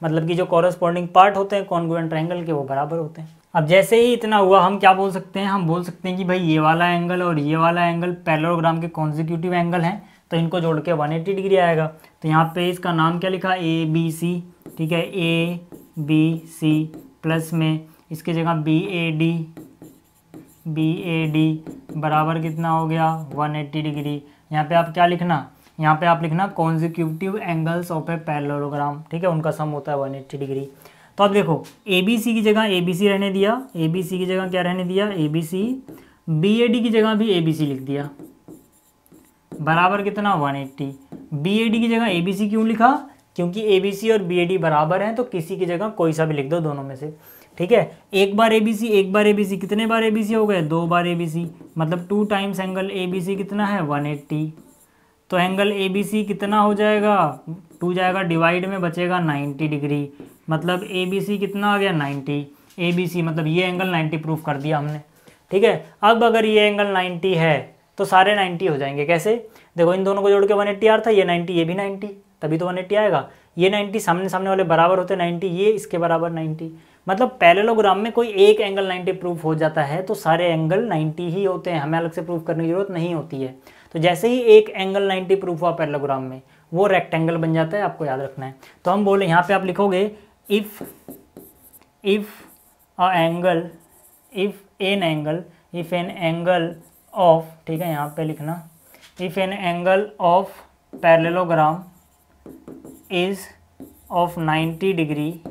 मतलब कि जो कॉरस्पॉन्डिंग पार्ट होते हैं कॉन्गुएंट ट्रायंगल के वो बराबर होते हैं अब जैसे ही इतना हुआ हम क्या बोल सकते हैं हम बोल सकते हैं कि भाई ये वाला एंगल और ये वाला एंगल पैरेललोग्राम के कॉन्जिक्यूटिव एंगल हैं तो इनको जोड़ के 180 डिग्री आएगा तो यहाँ पे इसका नाम क्या लिखा ए बी सी ठीक है ए बी सी प्लस में इसके जगह B A D B A D बराबर कितना हो गया 180 डिग्री यहाँ पे आप क्या लिखना यहाँ पे आप लिखना consecutive angles of a parallelogram ठीक है उनका सम होता है एट्टी डिग्री तो आप देखो ए बी सी की जगह ए बी सी रहने दिया ए बी सी की जगह क्या रहने दिया A B C B A D की जगह भी ए बी सी लिख दिया बराबर कितना one eighty B A D की जगह ए बी सी क्यों लिखा क्योंकि ए बी सी और बी ए डी बराबर हैं तो किसी की जगह कोई सा भी लिख दो दोनों में से ठीक है एक बार ए बी सी एक बार ए बी सी कितने बार ए बी सी हो गए दो बार ए बी सी मतलब two times angle A B C कितना है वन एट्टी तो एंगल ए बी सी कितना हो जाएगा टू जाएगा डिवाइड में बचेगा नाइन्टी डिग्री मतलब ए बी सी कितना आ गया 90 ए बी सी मतलब ये एंगल 90 प्रूफ कर दिया हमने ठीक है अब अगर ये एंगल 90 है तो सारे 90 हो जाएंगे कैसे देखो इन दोनों को जोड़ के 180 आर था ये 90 ये भी 90 तभी तो 180 आएगा ये 90 सामने सामने वाले बराबर होते 90 ये इसके बराबर 90 मतलब पैरेलोग्राम में कोई एक एंगल नाइन्टी प्रूफ हो जाता है तो सारे एंगल नाइन्टी ही होते हैं हमें अलग से प्रूफ करने की जरूरत नहीं होती है तो जैसे ही एक एंगल नाइन्टी प्रूफ हुआ पैरेलोग्राम में वो रेक्टेंगल बन जाता है आपको याद रखना है तो हम बोले यहाँ पे आप लिखोगे if if a angle if an angle if an angle of ठीक है यहाँ पे लिखना if an angle of parallelogram is of 90 degree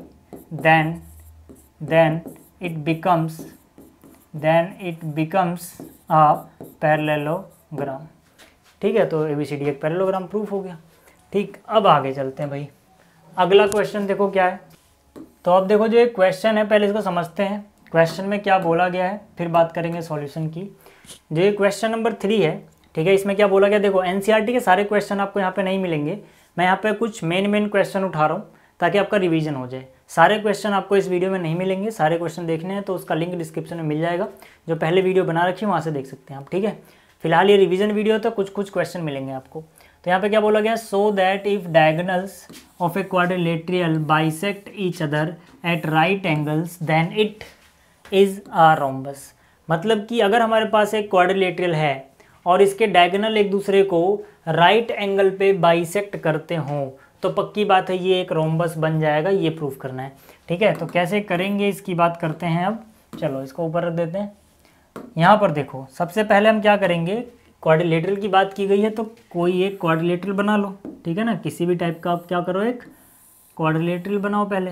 then then it becomes then it becomes a parallelogram ठीक है तो ए बी सी डी एक parallelogram proof हो गया ठीक अब आगे चलते हैं भाई अगला क्वेश्चन देखो क्या है तो अब देखो जो एक क्वेश्चन है पहले इसको समझते हैं क्वेश्चन में क्या बोला गया है फिर बात करेंगे सॉल्यूशन की जो ये क्वेश्चन नंबर थ्री है ठीक है इसमें क्या बोला गया देखो एन e के सारे क्वेश्चन आपको यहाँ पे नहीं मिलेंगे मैं यहाँ पे कुछ मेन मेन क्वेश्चन उठा रहा हूँ ताकि आपका रिवीजन हो जाए सारे क्वेश्चन आपको इस वीडियो में नहीं मिलेंगे सारे क्वेश्चन देखने हैं तो उसका लिंक डिस्क्रिप्शन में मिल जाएगा जो पहले वीडियो बना रखी है वहाँ से देख सकते हैं आप ठीक है फिलहाल ये रिवीजन वीडियो तो कुछ कुछ क्वेश्चन मिलेंगे आपको तो यहाँ पे क्या बोला गया so that if diagonals of a quadrilateral bisect each other at right angles then it is a rhombus मतलब कि अगर हमारे पास एक क्वारिलेट्रियल है और इसके डायगनल एक दूसरे को राइट एंगल पे बाइसेक्ट करते हों तो पक्की बात है ये एक रोम्बस बन जाएगा ये प्रूफ करना है ठीक है तो कैसे करेंगे इसकी बात करते हैं अब चलो इसको ऊपर रख देते हैं यहाँ पर देखो सबसे पहले हम क्या करेंगे क्वारिलेटरल की बात की गई है तो कोई एक क्वारिलेटरल बना लो ठीक है ना किसी भी टाइप का आप क्या करो एक क्वारिलेटरल बनाओ पहले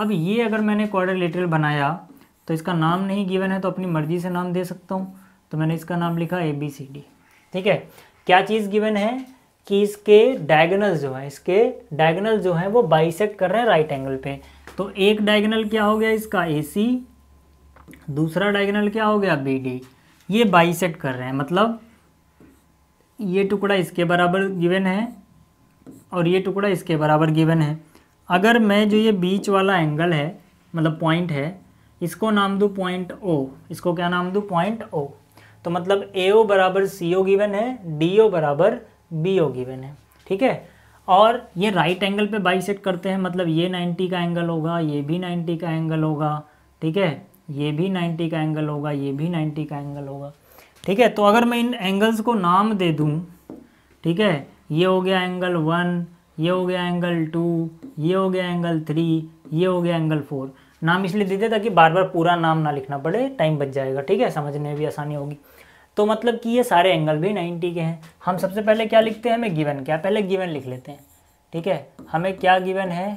अब ये अगर मैंने क्वारिलेटरल बनाया तो इसका नाम नहीं गिवन है तो अपनी मर्जी से नाम दे सकता हूँ तो मैंने इसका नाम लिखा ए बी सी डी ठीक है क्या चीज़ गिवन है कि इसके डायगनल जो हैं इसके डायगनल जो हैं वो बाइसेक कर रहे हैं राइट एंगल पे तो एक डायगनल क्या हो गया इसका ए सी दूसरा डायगनल क्या हो गया बी डी ये बाई सेट कर रहे हैं मतलब ये टुकड़ा इसके बराबर गिवन है और ये टुकड़ा इसके बराबर गिवन है अगर मैं जो ये बीच वाला एंगल है मतलब पॉइंट है इसको नाम दूँ पॉइंट ओ इसको क्या नाम दूँ पॉइंट ओ तो मतलब ए ओ बराबर सी ओ गिवन है डी ओ बराबर बी ओ गिवन है ठीक है और ये राइट एंगल पे बाई सेट करते हैं मतलब ये 90 का एंगल होगा ये भी 90 का एंगल होगा ठीक है ये भी 90 का एंगल होगा ये भी 90 का एंगल होगा ठीक है तो अगर मैं इन एंगल्स को नाम दे दूँ ठीक है ये हो गया एंगल वन ये हो गया एंगल टू ये हो गया एंगल थ्री ये हो गया एंगल फोर नाम इसलिए दीजिए ताकि बार बार पूरा नाम ना लिखना पड़े टाइम बच जाएगा ठीक है समझने में भी आसानी होगी तो मतलब कि ये सारे एंगल भी नाइन्टी के हैं हम सबसे पहले क्या लिखते हैं हमें गिवन क्या पहले गिवन लिख लेते हैं ठीक है हमें क्या गिवन है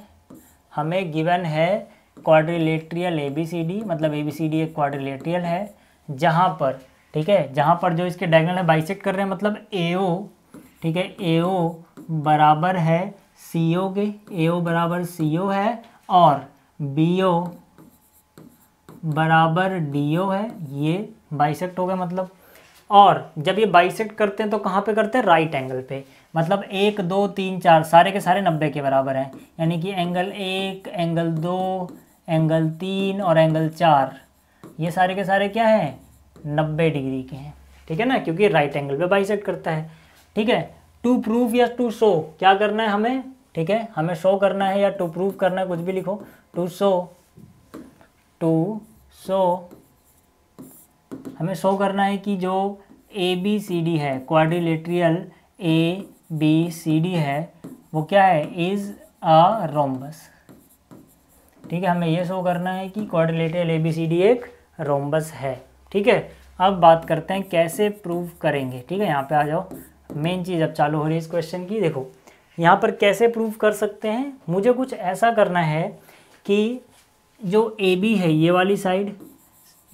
हमें गिवन है क्वाड्रिलेट्रियल ए बी सी डी मतलब ए बी सी डी एक क्वाड्रिलेट्रियल है जहाँ पर ठीक है जहाँ पर जो इसके डायगनल है बाइसेक कर रहे हैं मतलब ए ओ ठीक है ए ओ बराबर है सी ओ के ए ओ बराबर सी ओ है और बी ओ बराबर डी ओ है ये बाइसेक्ट हो गया मतलब और जब ये बाइसेक्ट करते हैं तो कहाँ पे करते हैं राइट एंगल पे मतलब एक दो तीन चार सारे के सारे नब्बे के बराबर हैं यानी कि एंगल एक एंगल दो एंगल तीन और एंगल चार ये सारे के सारे क्या हैं नब्बे डिग्री के हैं ठीक है ना क्योंकि राइट एंगल पे बाई करता है ठीक है टू प्रूफ या टू शो क्या करना है हमें ठीक है हमें शो करना है या टू प्रूफ करना है कुछ भी लिखो टू शो टू शो हमें शो करना है कि जो ए बी सी डी है क्वाड्रिलेटरियल ए बी सी डी है वो क्या है इज़ अ रोम्बस ठीक है हमें ये शो करना है कि quadrilateral A B C D एक रोम्बस है ठीक है अब बात करते हैं कैसे प्रूव करेंगे ठीक है यहाँ पे आ जाओ मेन चीज़ अब चालू हो रही है इस क्वेश्चन की देखो यहाँ पर कैसे प्रूव कर सकते हैं मुझे कुछ ऐसा करना है कि जो ए बी है ये वाली साइड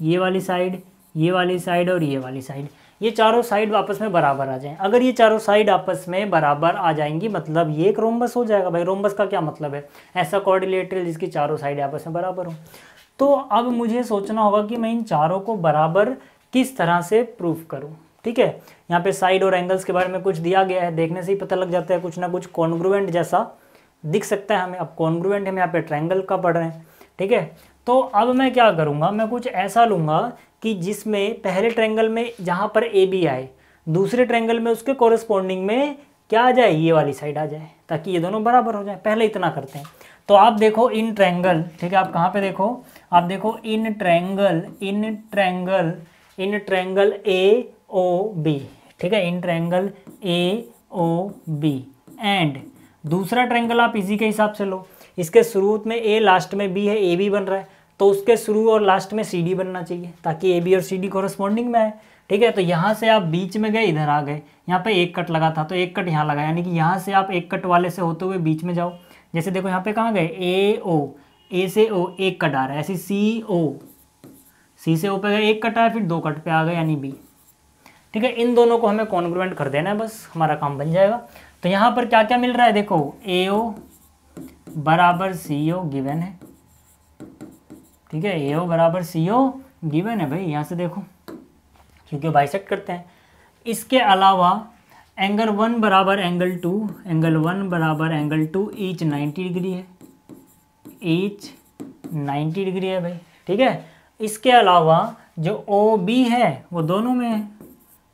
ये वाली साइड ये वाली साइड और ये वाली साइड ये चारों साइड आपस में बराबर आ जाएं अगर ये चारों साइड आपस में बराबर आ जाएंगी मतलब ये एक रोमबस हो जाएगा भाई रोमबस का क्या मतलब है ऐसा कॉर्डिलेटरल जिसकी चारों साइड आपस में बराबर हो तो अब मुझे सोचना होगा कि मैं इन चारों को बराबर किस तरह से प्रूफ करूँ ठीक है यहाँ पे साइड और एंगल्स के बारे में कुछ दिया गया है देखने से ही पता लग जाता है कुछ ना कुछ कॉन्ग्रुवेंट जैसा दिख सकता है हमें अब कॉन्ग्रुवेंट हम यहाँ पे ट्रायंगल का पढ़ रहे हैं ठीक है तो अब मैं क्या करूँगा मैं कुछ ऐसा लूँगा कि जिसमें पहले ट्रैंगल में जहाँ पर ए बी आए दूसरे ट्रैंगल में उसके कोरस्पॉन्डिंग में क्या आ जाए ये वाली साइड आ जाए ताकि ये दोनों बराबर हो जाए पहले इतना करते हैं तो आप देखो इन ट्रैंगल ठीक है आप कहाँ पे देखो आप देखो in triangle in triangle in triangle A O B ठीक है in triangle A O B and दूसरा ट्रैंगल आप इसी के हिसाब से लो इसके शुरू में ए लास्ट में बी है ए बी बन रहा है तो उसके शुरू और लास्ट में सी डी बनना चाहिए ताकि ए बी और सी डी कॉरस्पॉन्डिंग में आए ठीक है तो यहाँ से आप बीच में गए इधर आ गए यहाँ पे एक कट लगा था तो एक कट यहाँ लगा यानी कि यहाँ से आप एक कट वाले से होते हुए बीच में जाओ जैसे देखो यहाँ पे कहाँ गए ए ओ ए से ओ एक कट आ रहा है ऐसी सी ओ सी से ओ पे गए एक कट आया फिर दो कट पे आ गए यानी बी ठीक है इन दोनों को हमें कॉन्ग्रुएंट कर देना है बस हमारा काम बन जाएगा तो यहाँ पर क्या क्या मिल रहा है देखो ए ओ बराबर सी ओ गिवेन है ठीक है ए ओ बराबर सी ओ गिवन है भाई यहाँ से देखो क्योंकि बाई करते हैं इसके अलावा एंगल वन बराबर एंगल टू एंगल वन बराबर angle two each ninety degree है ईच नाइन्टी डिग्री है भाई ठीक है इसके अलावा जो ओ बी है वो दोनों में है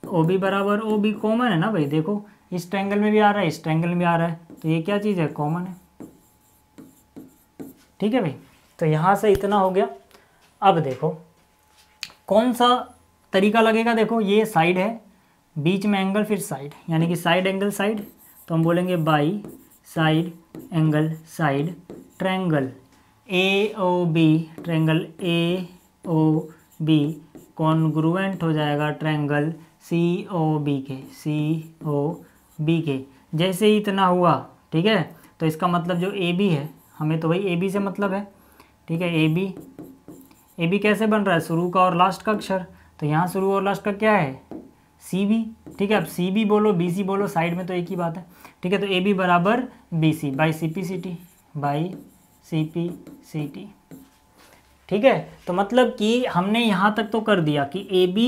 ओ बी बराबर ओ बी कॉमन है ना भाई देखो इस ट्रैंगल में भी आ रहा है इस ट्रैंगल में भी आ रहा है तो ये क्या चीज़ है कॉमन है ठीक है भाई तो यहाँ से इतना हो गया अब देखो कौन सा तरीका लगेगा देखो ये साइड है बीच में एंगल फिर साइड यानी कि साइड एंगल साइड तो हम बोलेंगे by side angle side triangle A O B triangle A O B congruent हो जाएगा ट्रैंगल सी ओ बी के सी ओ बी के जैसे ही इतना हुआ ठीक है तो इसका मतलब जो ए बी है हमें तो भाई ए बी से मतलब है ठीक है ए बी ए बी कैसे बन रहा है शुरू का और लास्ट का अक्षर तो यहाँ शुरू और लास्ट का क्या है सी बी ठीक है अब सी बी बोलो बी सी बोलो साइड में तो एक ही बात है ठीक है तो ए बी बराबर B C by C P C T by C P C T ठीक है तो मतलब कि हमने यहाँ तक तो कर दिया कि ए बी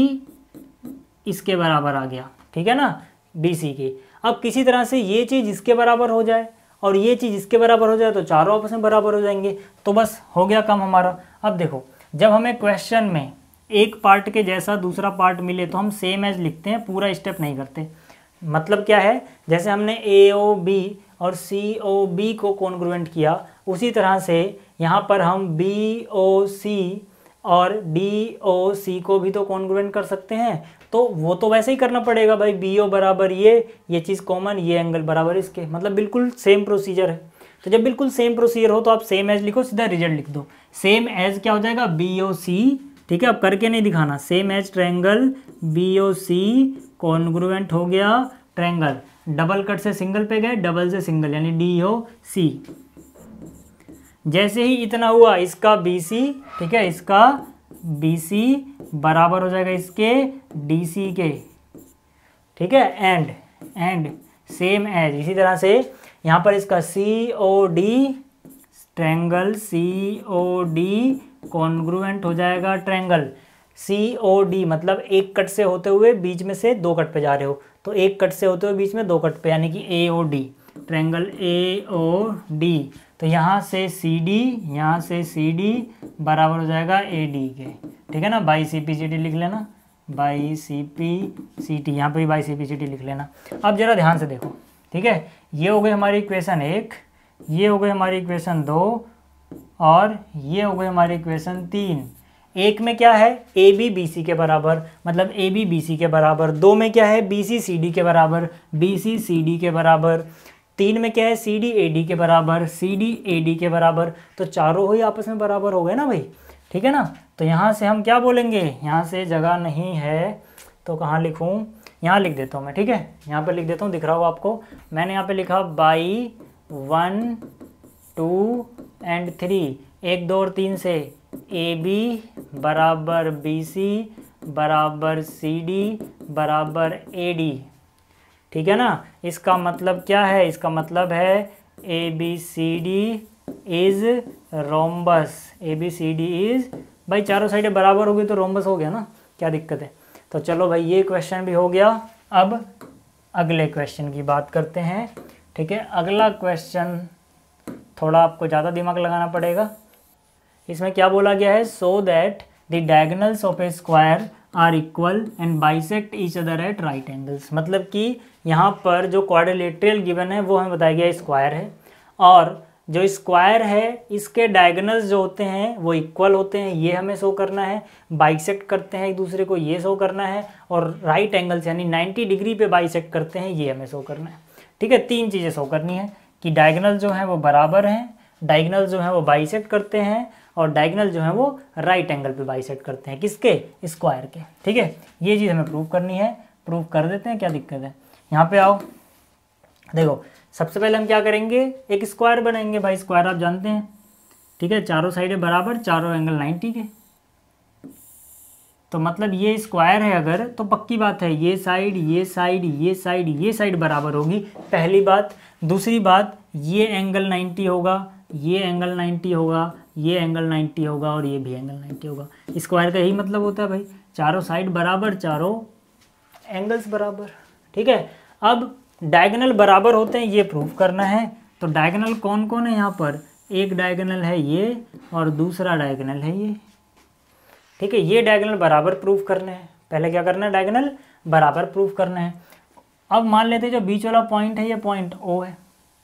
इसके बराबर आ गया ठीक है ना बी सी की अब किसी तरह से ये चीज़ इसके बराबर हो जाए और ये चीज़ इसके बराबर हो जाए तो चारों ऑप्शन बराबर हो जाएंगे तो बस हो गया काम हमारा अब देखो जब हमें क्वेश्चन में एक पार्ट के जैसा दूसरा पार्ट मिले तो हम सेम एज लिखते हैं पूरा स्टेप नहीं करते मतलब क्या है जैसे हमने ए ओ बी और सी ओ बी को कॉन्ग्रुएंट किया उसी तरह से यहाँ पर हम बी ओ सी और डी ओ सी को भी तो कॉन्ग्रुएंट कर सकते हैं तो वो तो वैसे ही करना पड़ेगा भाई बी ओ बराबर ये ये चीज़ कॉमन ये एंगल बराबर इसके मतलब बिल्कुल सेम प्रोसीजर है तो जब बिल्कुल सेम प्रोसीजर हो तो आप सेम एज लिखो सीधा रिजल्ट लिख दो सेम एज क्या हो जाएगा बी ओ सी ठीक है अब करके नहीं दिखाना same as triangle B O C congruent हो गया ट्रैंगल डबल कट से सिंगल पे गए डबल से सिंगल यानी डी ओ सी जैसे ही इतना हुआ इसका बी सी ठीक है इसका बी सी बराबर हो जाएगा इसके डी सी के ठीक है एंड एंड सेम एज इसी तरह से यहाँ पर इसका C O D triangle C O D congruent हो जाएगा ट्रैंगल सी ओ डी मतलब एक कट से होते हुए बीच में से दो कट पे जा रहे हो तो एक कट से होते हुए बीच में दो कट पे यानी कि A O D triangle A O D तो यहाँ से सी डी यहाँ से सी डी बराबर हो जाएगा ए डी के ठीक है ना by C P C T लिख लेना by C P C T यहाँ पर भी by C P C T लिख लेना अब ज़रा ध्यान से देखो ठीक है ये हो गई हमारी इक्वेशन एक ये हो गई हमारी इक्वेशन दो और ये हो गई हमारी इक्वेशन तीन एक में क्या है ए बी बी सी के बराबर मतलब ए बी बी सी के बराबर दो में क्या है बी सी सी डी के बराबर बी सी सी डी के बराबर तीन में क्या है सी डी ए डी के बराबर सी डी ए डी के बराबर तो चारों ही आपस में बराबर हो गए ना भाई ठीक है ना तो यहाँ से हम क्या बोलेंगे यहाँ से जगह नहीं है तो कहाँ लिखूँ यहाँ लिख देता हूँ मैं ठीक है यहाँ पर लिख देता हूँ दिख रहा होगा आपको मैंने यहाँ पर लिखा by one two and three एक दो और तीन से ए बी बराबर बी सी बराबर सी डी बराबर ए डी ठीक है ना इसका मतलब क्या है इसका मतलब है A B C D is rhombus A B C D is भाई चारों साइडें बराबर होगी तो रोम्बस हो गया ना क्या दिक्कत है तो चलो भाई ये क्वेश्चन भी हो गया अब अगले क्वेश्चन की बात करते हैं ठीक है अगला क्वेश्चन थोड़ा आपको ज़्यादा दिमाग लगाना पड़ेगा इसमें क्या बोला गया है so that the diagonals of a square are equal and bisect each other at right angles मतलब कि यहाँ पर जो क्वारिलेट्रियल गिवन है वो हमें बताया गया स्क्वायर है और जो स्क्वायर है इसके डायगनल्स जो होते हैं वो इक्वल होते हैं ये हमें शो करना है बाइसेक्ट करते हैं एक दूसरे को ये शो करना है और राइट एंगल्स यानी 90 डिग्री पे बाइसेक्ट करते हैं ये हमें शो करना है ठीक है तीन चीज़ें शो करनी है कि डायगनल जो है वो बराबर हैं डायगनल जो है वो बाइसेक्ट करते हैं और डायगनल जो है वो राइट एंगल पे बाई करते हैं किसके स्क्वायर के ठीक है ये चीज़ हमें प्रूव करनी है प्रूव कर देते हैं क्या दिक्कत है यहाँ पे आओ देखो सबसे पहले हम क्या करेंगे एक स्क्वायर बनाएंगे भाई स्क्वायर आप जानते हैं ठीक है चारों साइडें बराबर चारों एंगल नाइन्टी के तो मतलब ये स्क्वायर है अगर तो पक्की बात है ये साइड ये साइड ये साइड ये साइड बराबर होगी पहली बात दूसरी बात ये एंगल 90 होगा ये एंगल 90 होगा ये एंगल 90 होगा और ये भी एंगल 90 होगा स्क्वायर का यही मतलब होता है भाई चारों साइड बराबर चारों एंगल्स बराबर ठीक है अब डायगनल बराबर होते हैं ये प्रूफ करना है तो डायगनल कौन कौन है यहाँ पर एक डायगनल है ये और दूसरा डायगनल है ये ठीक है ये डायगनल बराबर प्रूफ करना है पहले क्या करना है डायगनल बराबर प्रूफ करना है अब मान लेते हैं जो बीच वाला पॉइंट है ये पॉइंट ओ है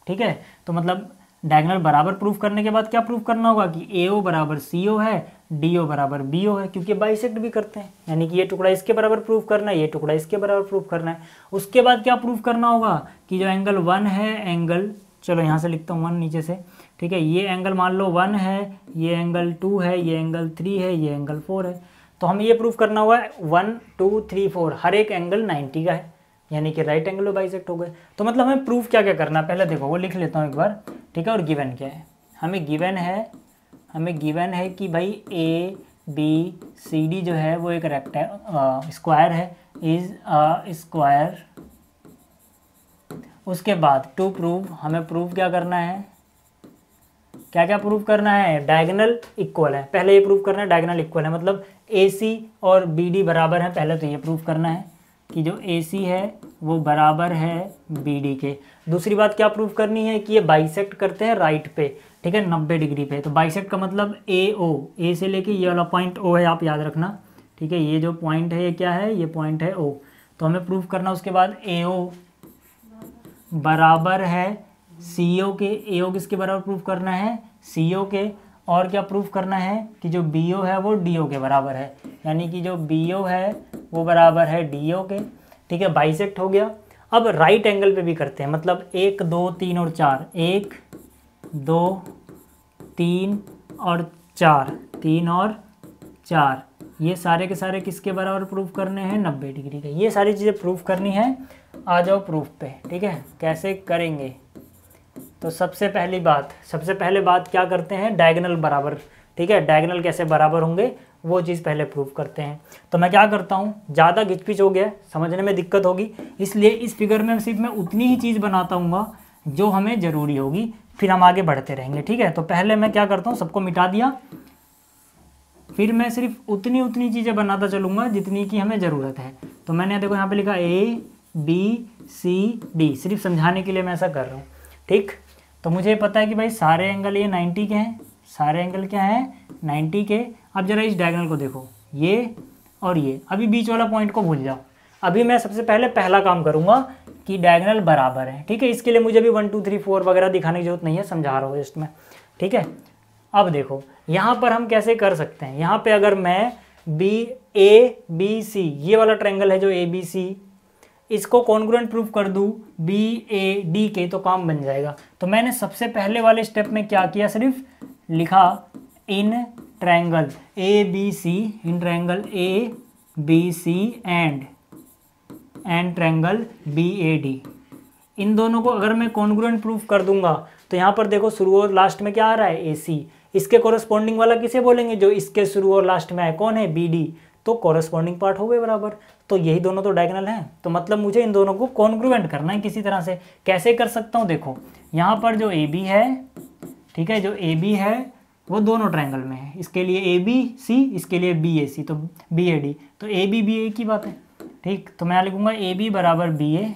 ठीक है तो मतलब डायगनल बराबर प्रूफ करने के बाद क्या प्रूफ करना होगा कि ए ओ बराबर सी ओ है डी ओ बराबर बी ओ है क्योंकि बाइसेक्ट भी करते हैं यानी कि ये टुकड़ा इसके बराबर प्रूफ करना है ये टुकड़ा इसके बराबर प्रूफ करना है उसके बाद क्या प्रूफ करना होगा कि जो एंगल वन है एंगल चलो यहाँ से लिखता हूँ वन नीचे से ठीक है ये एंगल मान लो वन है ये एंगल टू है ये एंगल थ्री है ये एंगल फोर है तो हमें ये प्रूफ करना हुआ है वन टू थ्री फोर हर एक एंगल नाइन्टी का है यानी कि राइट एंगल बाइसेक्ट हो गए तो मतलब हमें प्रूफ क्या क्या करना है पहले देखो वो लिख लेता हूँ एक बार ठीक है और गिवन क्या है हमें गिवन है हमें गिवन है कि भाई ए बी सी डी जो है वो एक रेक्ट स्क्वायर है इज स्क्वायर उसके बाद टू प्रूव हमें प्रूफ क्या करना है क्या क्या प्रूफ करना है डायगनल इक्वल है पहले ये प्रूफ करना है डायगनल इक्वल है मतलब ए सी और बी डी बराबर है पहले तो ये प्रूफ करना है कि जो ए सी है वो बराबर है बी डी के दूसरी बात क्या प्रूव करनी है कि ये बाइसेक्ट करते हैं राइट पे ठीक है नब्बे डिग्री पे तो बाइसेक्ट का मतलब ए ओ ए से लेके ये वाला पॉइंट ओ है आप याद रखना ठीक है ये जो पॉइंट है ये क्या है ये पॉइंट है ओ तो हमें प्रूफ करना उसके बाद ए ओ बराबर है सी ओ के ए ओ किसके बराबर प्रूफ करना है सी ओ के और क्या प्रूफ करना है कि जो बी ओ है वो डी ओ के बराबर है यानी कि जो बी ओ है वो बराबर है डी ओ के ठीक है बाइसेक्ट हो गया अब राइट एंगल पे भी करते हैं मतलब एक दो तीन और चार एक दो तीन और चार तीन और चार ये सारे के सारे किसके बराबर प्रूफ करने हैं नब्बे डिग्री के ये सारी चीज़ें प्रूफ करनी है आ जाओ प्रूफ पे ठीक है कैसे करेंगे तो सबसे पहली बात सबसे पहले बात क्या करते हैं डायगनल बराबर ठीक है डायगनल कैसे बराबर होंगे वो चीज़ पहले प्रूव करते हैं तो मैं क्या करता हूँ ज़्यादा घिचपिच हो गया समझने में दिक्कत होगी इसलिए इस फिगर में सिर्फ मैं उतनी ही चीज़ बनाता हूँ जो हमें ज़रूरी होगी फिर हम आगे बढ़ते रहेंगे ठीक है तो पहले मैं क्या करता हूँ सबको मिटा दिया फिर मैं सिर्फ उतनी उतनी चीज़ें बनाता चलूँगा जितनी की हमें ज़रूरत है तो मैंने देखो यहाँ पर लिखा ए बी सी डी सिर्फ समझाने के लिए मैं ऐसा कर रहा हूँ ठीक तो मुझे पता है कि भाई सारे एंगल ये 90 के हैं सारे एंगल क्या हैं 90 के अब जरा इस डायगनल को देखो ये और ये अभी बीच वाला पॉइंट को भूल जाओ अभी मैं सबसे पहले पहला काम करूँगा कि डायगनल बराबर है ठीक है इसके लिए मुझे अभी वन टू थ्री फोर वगैरह दिखाने की जरूरत नहीं है समझा रहा हूँ जस्ट में ठीक है अब देखो यहाँ पर हम कैसे कर सकते हैं यहाँ पे अगर मैं बी ए बी सी ये वाला ट्रैंगल है जो ए बी सी इसको कॉन्ग्रुएंट प्रूफ कर दूँ बी ए डी के तो काम बन जाएगा तो मैंने सबसे पहले वाले स्टेप में क्या किया सिर्फ लिखा in triangle A B C in triangle A B C and and triangle B A D इन दोनों को अगर मैं कॉन्ग्रुएंट प्रूफ कर दूंगा तो यहाँ पर देखो शुरू और लास्ट में क्या आ रहा है ए सी इसके कोरस्पॉन्डिंग वाला किसे बोलेंगे जो इसके शुरू और लास्ट में आए कौन है बी डी तो कॉरस्पॉन्डिंग पार्ट हो गए बराबर तो यही दोनों तो डायगनल हैं तो मतलब मुझे इन दोनों को कॉन्ग्रुवेंट करना है किसी तरह से कैसे कर सकता हूँ देखो यहाँ पर जो ए बी है ठीक है जो ए बी है वो दोनों ट्रायंगल में है इसके लिए ए बी सी इसके लिए बी ए सी तो बी ए डी तो ए बी बी ए की बात है ठीक तो मैं लिखूंगा ए बी बराबर बी ए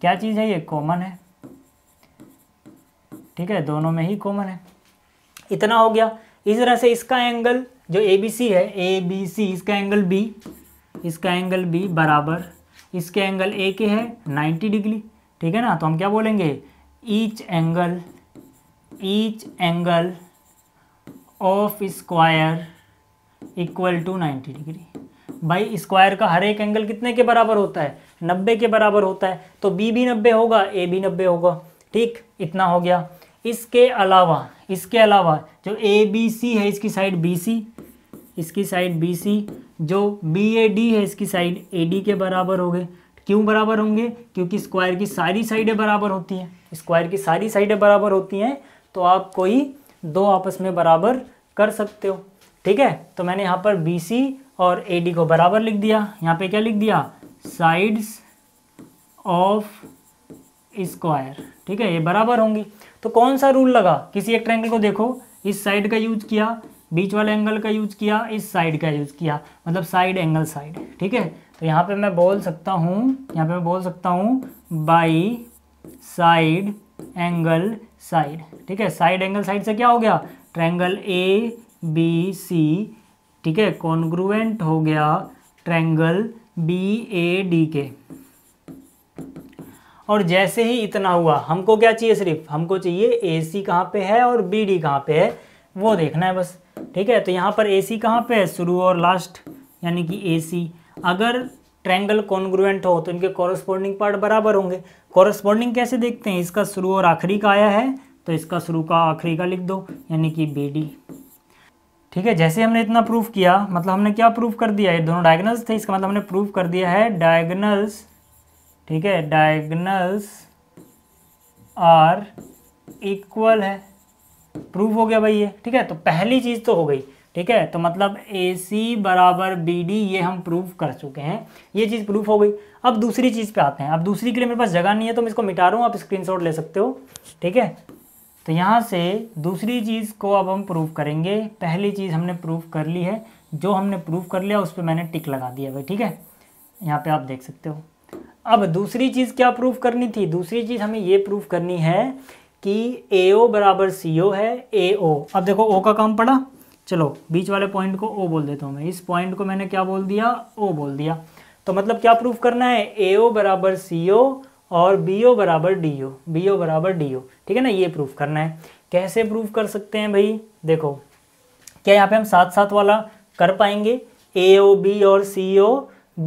क्या चीज़ है ये कॉमन है ठीक है दोनों में ही कॉमन है इतना हो गया इस तरह से इसका एंगल जो ए बी सी है ए बी सी इसका एंगल बी इसका एंगल बी बराबर इसके एंगल ए के है 90 डिग्री ठीक है ना तो हम क्या बोलेंगे each angle each angle of square equal to 90 degree भाई स्क्वायर का हर एक एंगल कितने के बराबर होता है 90 के बराबर होता है तो बी भी 90 होगा ए भी 90 होगा ठीक इतना हो गया इसके अलावा इसके अलावा जो ए बी सी है इसकी साइड बी सी इसकी साइड बी सी जो बी ए डी है इसकी साइड ए डी के बराबर हो गए क्यों बराबर होंगे क्योंकि स्क्वायर की सारी साइडें बराबर होती हैं स्क्वायर की सारी साइडें बराबर होती हैं तो आप कोई दो आपस में बराबर कर सकते हो ठीक है तो मैंने यहाँ पर बी सी और ए डी को बराबर लिख दिया यहाँ पे क्या लिख दिया साइड्स ऑफ स्क्वायर ठीक है ये बराबर होंगी तो कौन सा रूल लगा किसी एक ट्रैंगल को देखो इस साइड का यूज किया बीच वाले एंगल का यूज़ किया इस साइड का यूज़ किया मतलब साइड एंगल साइड ठीक है तो यहाँ पे मैं बोल सकता हूँ यहाँ पे मैं बोल सकता हूँ बाई साइड एंगल साइड ठीक है साइड एंगल साइड से क्या हो गया ट्रैंगल ए बी सी ठीक है कॉन्ग्रुएंट हो गया ट्रैंगल बी ए डी के और जैसे ही इतना हुआ हमको क्या चाहिए सिर्फ हमको चाहिए ए सी कहाँ पे है और बी डी कहाँ पे है वो देखना है बस ठीक है तो यहाँ पर ए सी कहाँ पर है शुरू और लास्ट यानी कि ए सी अगर ट्रैंगल कॉन्ग्रुएंट हो तो इनके कॉरस्पॉन्डिंग पार्ट बराबर होंगे कॉरस्पॉन्डिंग कैसे देखते हैं इसका शुरू और आखिरी का आया है तो इसका शुरू का आखिरी का लिख दो यानी कि बी डी ठीक है जैसे हमने इतना प्रूफ किया मतलब हमने क्या प्रूफ कर दिया है दोनों डायगनल्स थे इसका मतलब हमने प्रूफ कर दिया है डायगनल्स ठीक है डायगनल्स आर इक्वल है प्रूफ हो गया भाई ये ठीक है तो पहली चीज़ तो हो गई ठीक है तो मतलब ए सी बराबर बी डी ये हम प्रूफ कर चुके हैं ये चीज़ प्रूफ हो गई अब दूसरी चीज़ पे आते हैं अब दूसरी के लिए मेरे पास जगह नहीं है तो मैं इसको मिटा रहा हूँ आप स्क्रीनशॉट ले सकते हो ठीक है तो यहाँ से दूसरी चीज़ को अब हम प्रूफ करेंगे पहली चीज़ हमने प्रूफ कर ली है जो हमने प्रूफ कर लिया उस पर मैंने टिक लगा दिया भाई ठीक है यहाँ पे आप देख सकते हो अब दूसरी चीज़ क्या प्रूफ करनी थी दूसरी चीज़ हमें ये प्रूफ करनी है कि ए ओ बराबर सी ओ है ए ओ अब देखो ओ का काम पड़ा चलो बीच वाले पॉइंट को ओ बोल देता हूँ मैं इस पॉइंट को मैंने क्या बोल दिया ओ बोल दिया तो मतलब क्या प्रूफ करना है ए ओ बराबर सी ओ और बी ओ बराबर डी ओ बी ओ बराबर डी ओ ठीक है ना ये प्रूफ करना है कैसे प्रूफ कर सकते हैं भाई देखो क्या यहाँ पे हम साथ साथ वाला कर पाएंगे ए ओ बी और सी ओ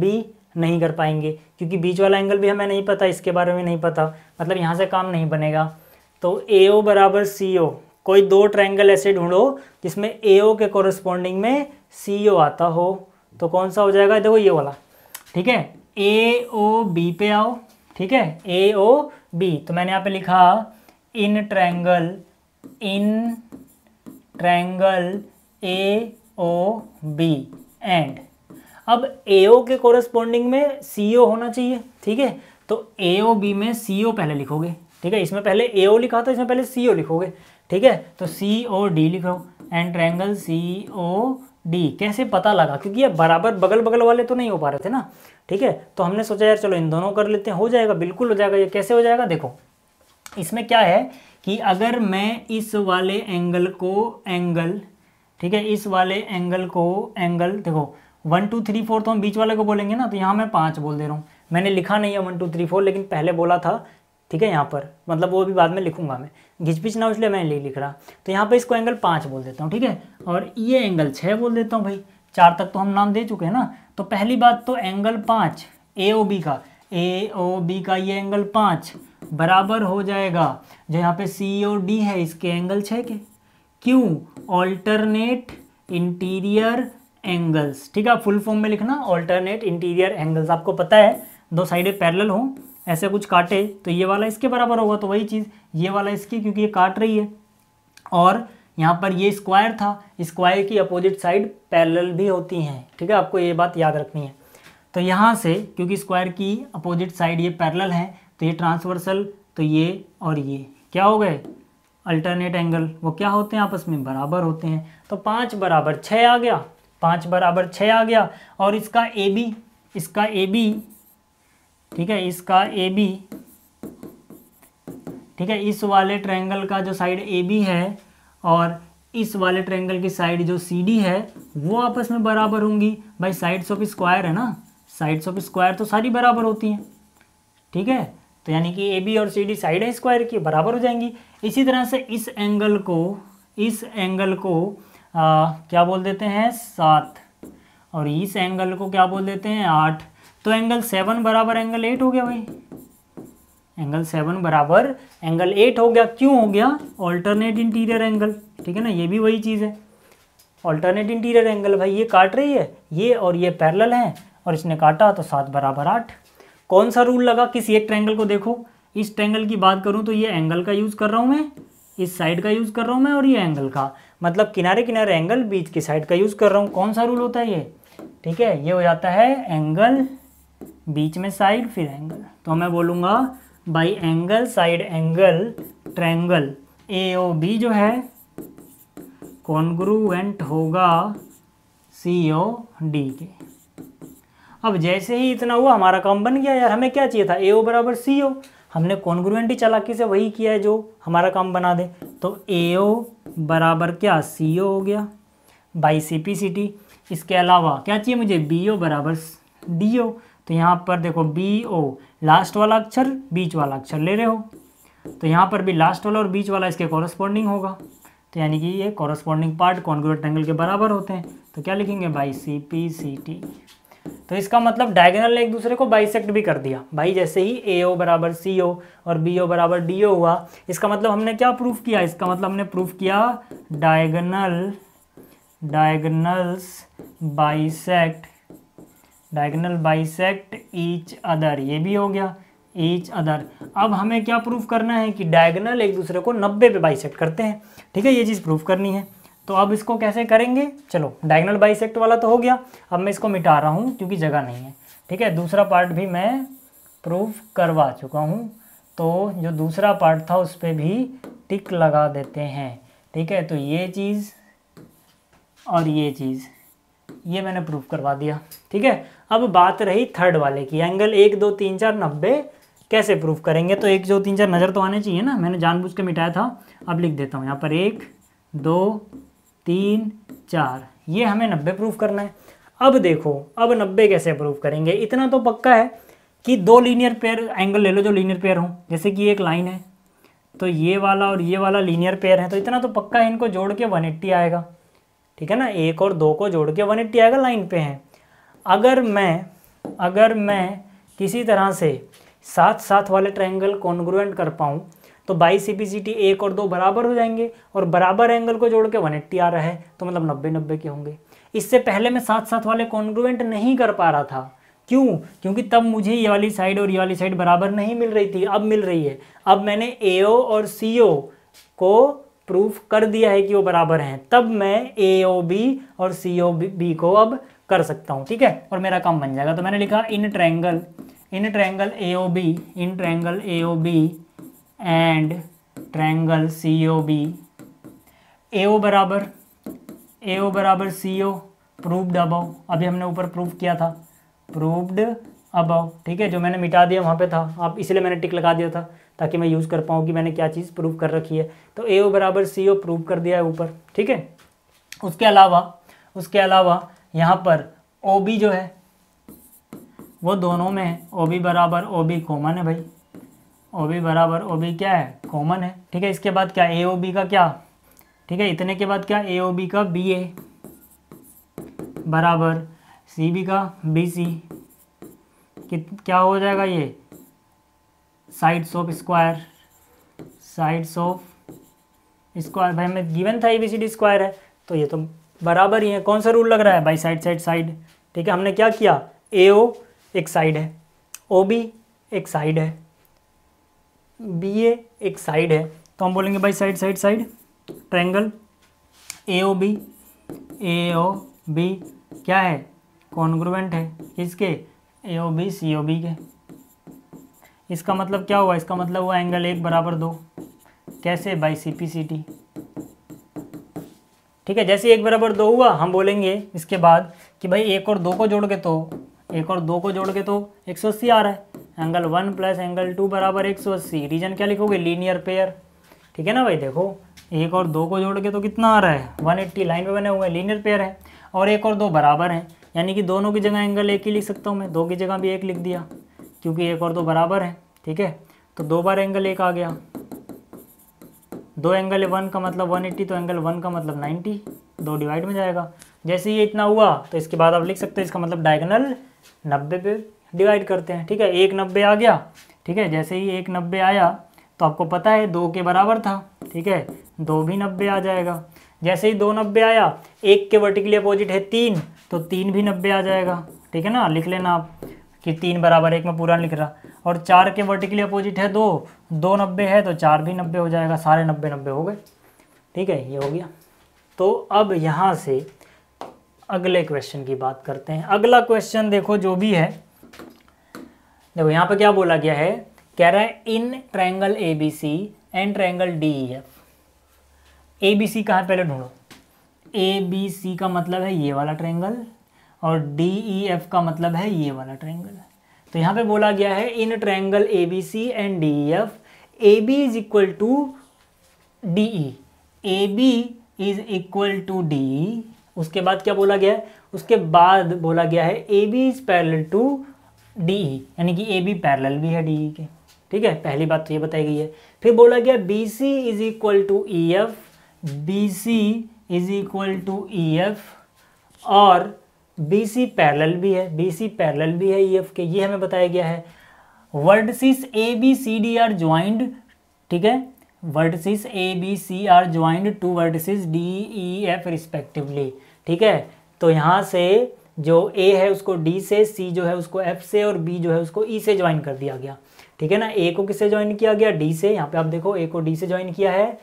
बी नहीं कर पाएंगे क्योंकि बीच वाला एंगल भी हमें नहीं पता इसके बारे में नहीं पता मतलब यहाँ से काम नहीं बनेगा तो ए ओ बराबर सी ओ कोई दो ट्रायंगल ऐसे ढूंढो जिसमें ए ओ के कोरस्पॉन्डिंग में सी ओ आता हो तो कौन सा हो जाएगा देखो ये वाला ठीक है ए ओ बी पे आओ ठीक है ए ओ बी तो मैंने यहाँ पे लिखा in triangle in triangle A O B and अब ए ओ के कोरस्पॉन्डिंग में सी ओ होना चाहिए ठीक है तो ए ओ बी में सी ओ पहले लिखोगे ठीक है इसमें पहले ए ओ लिखा था इसमें पहले सी ओ लिखोगे ठीक है तो सी ओ डी लिखो and triangle C O D कैसे पता लगा क्योंकि ये बराबर बगल बगल वाले तो नहीं हो पा रहे थे ना ठीक है तो हमने सोचा यार चलो इन दोनों कर लेते हैं हो जाएगा बिल्कुल हो जाएगा ये कैसे हो जाएगा देखो इसमें क्या है कि अगर मैं इस वाले एंगल को एंगल ठीक है इस वाले एंगल को एंगल देखो वन टू थ्री फोर तो हम बीच वाले को बोलेंगे ना तो यहाँ मैं पाँच बोल दे रहा हूँ मैंने लिखा नहीं है वन टू थ्री फोर लेकिन पहले बोला था ठीक है यहाँ पर मतलब वो भी बाद में लिखूंगा मैं घिचपिच ना इसलिए मैं नहीं लिख रहा तो यहाँ पर इसको एंगल पाँच बोल देता हूँ ठीक है और ये एंगल छः बोल देता हूँ भाई चार तक तो हम नाम दे चुके हैं ना तो पहली बात तो एंगल पाँच ए ओ बी का ए ओ बी का ये एंगल पाँच बराबर हो जाएगा जो यहाँ पे सी ओ डी है इसके एंगल छः के क्यों ऑल्टरनेट इंटीरियर एंगल्स ठीक है फुल फॉर्म में लिखना ऑल्टरनेट इंटीरियर एंगल्स आपको पता है दो साइडें पैरेलल हों ऐसे कुछ काटे तो ये वाला इसके बराबर होगा तो वही चीज़ ये वाला इसकी क्योंकि ये काट रही है और यहाँ पर ये स्क्वायर था स्क्वायर की अपोजिट साइड पैरेलल भी होती हैं ठीक है आपको ये बात याद रखनी है तो यहाँ से क्योंकि स्क्वायर की अपोजिट साइड ये पैरेलल है तो ये ट्रांसवर्सल तो ये और ये क्या हो गए अल्टरनेट एंगल वो क्या होते हैं आपस में बराबर होते हैं तो पाँच बराबर छः आ गया पाँच बराबर छः आ गया और इसका ए बी इसका ए बी ठीक है इसका ए बी ठीक है इस वाले ट्रायंगल का जो साइड ए बी है और इस वाले ट्रायंगल की साइड जो सी डी है वो आपस में बराबर होंगी भाई साइड्स ऑफ स्क्वायर है ना साइड्स ऑफ स्क्वायर तो सारी बराबर होती हैं ठीक है तो यानी कि ए बी और सी डी साइड है स्क्वायर की बराबर हो जाएंगी इसी तरह से इस एंगल को इस एंगल को आ, क्या बोल देते हैं सात और इस एंगल को क्या बोल देते हैं आठ तो एंगल सेवन बराबर एंगल एट हो गया भाई एंगल सेवन बराबर एंगल एट हो गया क्यों हो गया ऑल्टरनेट इंटीरियर एंगल ठीक है ना ये भी वही चीज़ है ऑल्टरनेट इंटीरियर एंगल भाई ये काट रही है ये और ये पैरल है और इसने काटा तो सात बराबर आठ कौन सा रूल लगा किसी एक ट्रैंगल को देखो इस ट्रैंगल की बात करूँ तो ये एंगल का यूज़ कर रहा हूँ मैं इस साइड का यूज़ कर रहा हूँ मैं और ये एंगल का मतलब किनारे किनारे एंगल बीच की साइड का यूज़ कर रहा हूँ कौन सा रूल होता है ये ठीक है ये हो जाता है एंगल बीच में साइड फिर एंगल तो मैं बोलूँगा by angle side angle triangle A O B जो है कॉन्ग्रूवेंट होगा सी ओ डी के अब जैसे ही इतना हुआ हमारा काम बन गया यार हमें क्या चाहिए था ए ओ बराबर सी ओ हमने ही चालाकी से वही किया है जो हमारा काम बना दे तो ए ओ बराबर क्या सी ओ हो गया by C P C T इसके अलावा क्या चाहिए मुझे बी ओ बराबर डी ओ तो यहाँ पर देखो बी ओ लास्ट वाला अक्षर बीच वाला अक्षर ले रहे हो तो यहाँ पर भी लास्ट वाला और बीच वाला इसके कॉरस्पॉन्डिंग होगा तो यानी कि ये कॉरस्पॉन्डिंग पार्ट कॉन्ग्रेट एंगल के बराबर होते हैं तो क्या लिखेंगे by C P C T तो इसका मतलब डायगोनल ने एक दूसरे को बाइसेक्ट भी कर दिया भाई जैसे ही ए ओ बराबर सी ओ और बी ओ बराबर डी ओ हुआ इसका मतलब हमने क्या प्रूफ किया इसका मतलब हमने प्रूफ किया diagonal diagonals bisect diagonal bisect each other ये भी हो गया ईच अदर अब हमें क्या प्रूफ करना है कि डायगनल एक दूसरे को 90 पे बाइसेक्ट करते हैं ठीक है ये चीज़ प्रूफ करनी है तो अब इसको कैसे करेंगे चलो डायगनल बाइसेक्ट वाला तो हो गया अब मैं इसको मिटा रहा हूँ क्योंकि जगह नहीं है ठीक है दूसरा पार्ट भी मैं प्रूफ करवा चुका हूँ तो जो दूसरा पार्ट था उस पर भी टिक लगा देते हैं ठीक है तो ये चीज़ और ये चीज़ ये मैंने प्रूफ करवा दिया ठीक है अब बात रही थर्ड वाले की एंगल एक दो तीन चार नब्बे कैसे प्रूफ करेंगे तो एक दो तीन चार नज़र तो आने चाहिए ना मैंने जानबूझ के मिटाया था अब लिख देता हूँ यहाँ पर एक दो तीन चार ये हमें नब्बे प्रूफ करना है अब देखो अब नब्बे कैसे प्रूफ करेंगे इतना तो पक्का है कि दो लीनियर पेयर एंगल ले लो जो लीनियर पेयर हों जैसे कि एक लाइन है तो ये वाला और ये वाला लीनियर पेयर है तो इतना तो पक्का है इनको जोड़ के 180 आएगा ठीक है ना एक और दो को जोड़ के वन एट्टी आएगा लाइन पे है अगर मैं अगर मैं किसी तरह से साथ साथ वाले ट्रायंगल कॉन्ग्रुएंट कर पाऊँ तो by C P C T एक और दो बराबर हो जाएंगे और बराबर एंगल को जोड़ के वन एट्टी आ रहा है तो मतलब नब्बे नब्बे के होंगे इससे पहले मैं साथ साथ वाले कॉन्ग्रुएंट नहीं कर पा रहा था क्यों क्योंकि तब मुझे ये वाली साइड और ये वाली साइड बराबर नहीं मिल रही थी अब मिल रही है अब मैंने ए और सी को प्रूफ कर दिया है कि वो बराबर हैं तब मैं ए ओ बी और सी ओ बी को अब कर सकता हूँ ठीक है और मेरा काम बन जाएगा तो मैंने लिखा in triangle in triangle A O B in triangle A O B and triangle C O B A O बराबर ए ओ बराबर सी ओ प्रूफ्ड अबव अभी हमने ऊपर प्रूफ किया था प्रूफ्ड अबव ठीक है जो मैंने मिटा दिया वहाँ पे था आप इसलिए मैंने टिक लगा दिया था ताकि मैं यूज़ कर पाऊँ कि मैंने क्या चीज़ प्रूव कर रखी है तो ए ओ बराबर सी ओ प्रूव कर दिया है ऊपर ठीक है उसके अलावा उसके अलावा यहाँ पर ओ बी जो है वो दोनों में है ओ बी बराबर ओ बी कॉमन है भाई ओ बी बराबर ओ बी क्या है कॉमन है ठीक है इसके बाद क्या ए ओ बी का क्या ठीक है इतने के बाद क्या ए ओ बी का बी ए बराबर सी बी का बी सी क्या हो जाएगा ये sides of square sides of square भाई हमें गिवन था A B C D square है तो ये तो बराबर ही है कौन सा रूल लग रहा है भाई साइड साइड साइड ठीक है हमने क्या किया ए ओ एक साइड है ओ बी एक साइड है बी ए एक साइड है तो हम बोलेंगे भाई side side side triangle A O B A O B क्या है कॉन्ग्रुवेंट है किसके ए O B C O B के इसका मतलब क्या हुआ इसका मतलब हुआ एंगल एक बराबर दो कैसे by C P C T ठीक है जैसे एक बराबर दो हुआ हम बोलेंगे इसके बाद कि भाई एक और दो को जोड़ के तो एक और दो को जोड़ के तो एक सौ अस्सी आ रहा है angle one plus angle two बराबर एक सौ अस्सी रीजन क्या लिखोगे लीनियर पेयर ठीक है ना भाई देखो एक और दो को जोड़ के तो कितना आ रहा है वन एट्टी लाइन पे बने हुए हैं लीनियर पेयर है और एक और दो बराबर हैं यानी कि दोनों की जगह एंगल एक ही लिख सकता हूँ मैं दो की जगह भी एक लिख दिया क्योंकि एक और दो बराबर हैं ठीक है तो दो बार एंगल एक आ गया दो एंगल वन का मतलब वन एट्टी तो एंगल वन का मतलब नाइन्टी दो डिवाइड में जाएगा जैसे ये इतना हुआ तो इसके बाद आप लिख सकते हैं इसका मतलब डायगनल नब्बे पे डिवाइड करते हैं ठीक है एक नब्बे आ गया ठीक है जैसे ही एक नब्बे आया तो आपको पता है दो के बराबर था ठीक है दो भी नब्बे आ जाएगा जैसे ही दो नब्बे आया एक के वर्टिकली अपोजिट है तीन तो तीन भी नब्बे आ जाएगा ठीक है ना लिख लेना आप कि तीन बराबर एक में पूरा लिख रहा और चार के वर्टिकली अपोजिट है दो दो नब्बे है तो चार भी नब्बे हो जाएगा सारे नब्बे नब्बे हो गए ठीक है ये हो गया तो अब यहाँ से अगले क्वेश्चन की बात करते हैं अगला क्वेश्चन देखो जो भी है देखो यहाँ पे क्या बोला गया है कह रहा है in triangle A B C and triangle D E F A B C कहाँ पहले ढूंढो ए बी सी का मतलब है ये वाला ट्रैंगल और डी ई एफ का मतलब है ये वाला ट्रायंगल तो यहाँ पे बोला गया है in triangle A B C and D E F A B is equal to D E A B is equal to D E उसके बाद क्या बोला गया है उसके बाद बोला गया है A B is parallel to D E यानी कि ए बी पैरल भी है डी ई e के ठीक है पहली बात तो ये बताई गई है फिर बोला गया B C is equal to E F B C is equal to E F और बी सी पैरल भी है बी सी पैरल भी है ई एफ के ये हमें बताया गया है सीस A B C D are joined ठीक है सीस A B C are joined to सीस डी ई एफ रिस्पेक्टिवली ठीक है तो यहाँ से जो ए है उसको डी से सी जो है उसको एफ से और बी जो है उसको ई e से ज्वाइन कर दिया गया ठीक है ना ए को किससे ज्वाइन किया गया डी से यहाँ पे आप देखो ए को डी से ज्वाइन किया है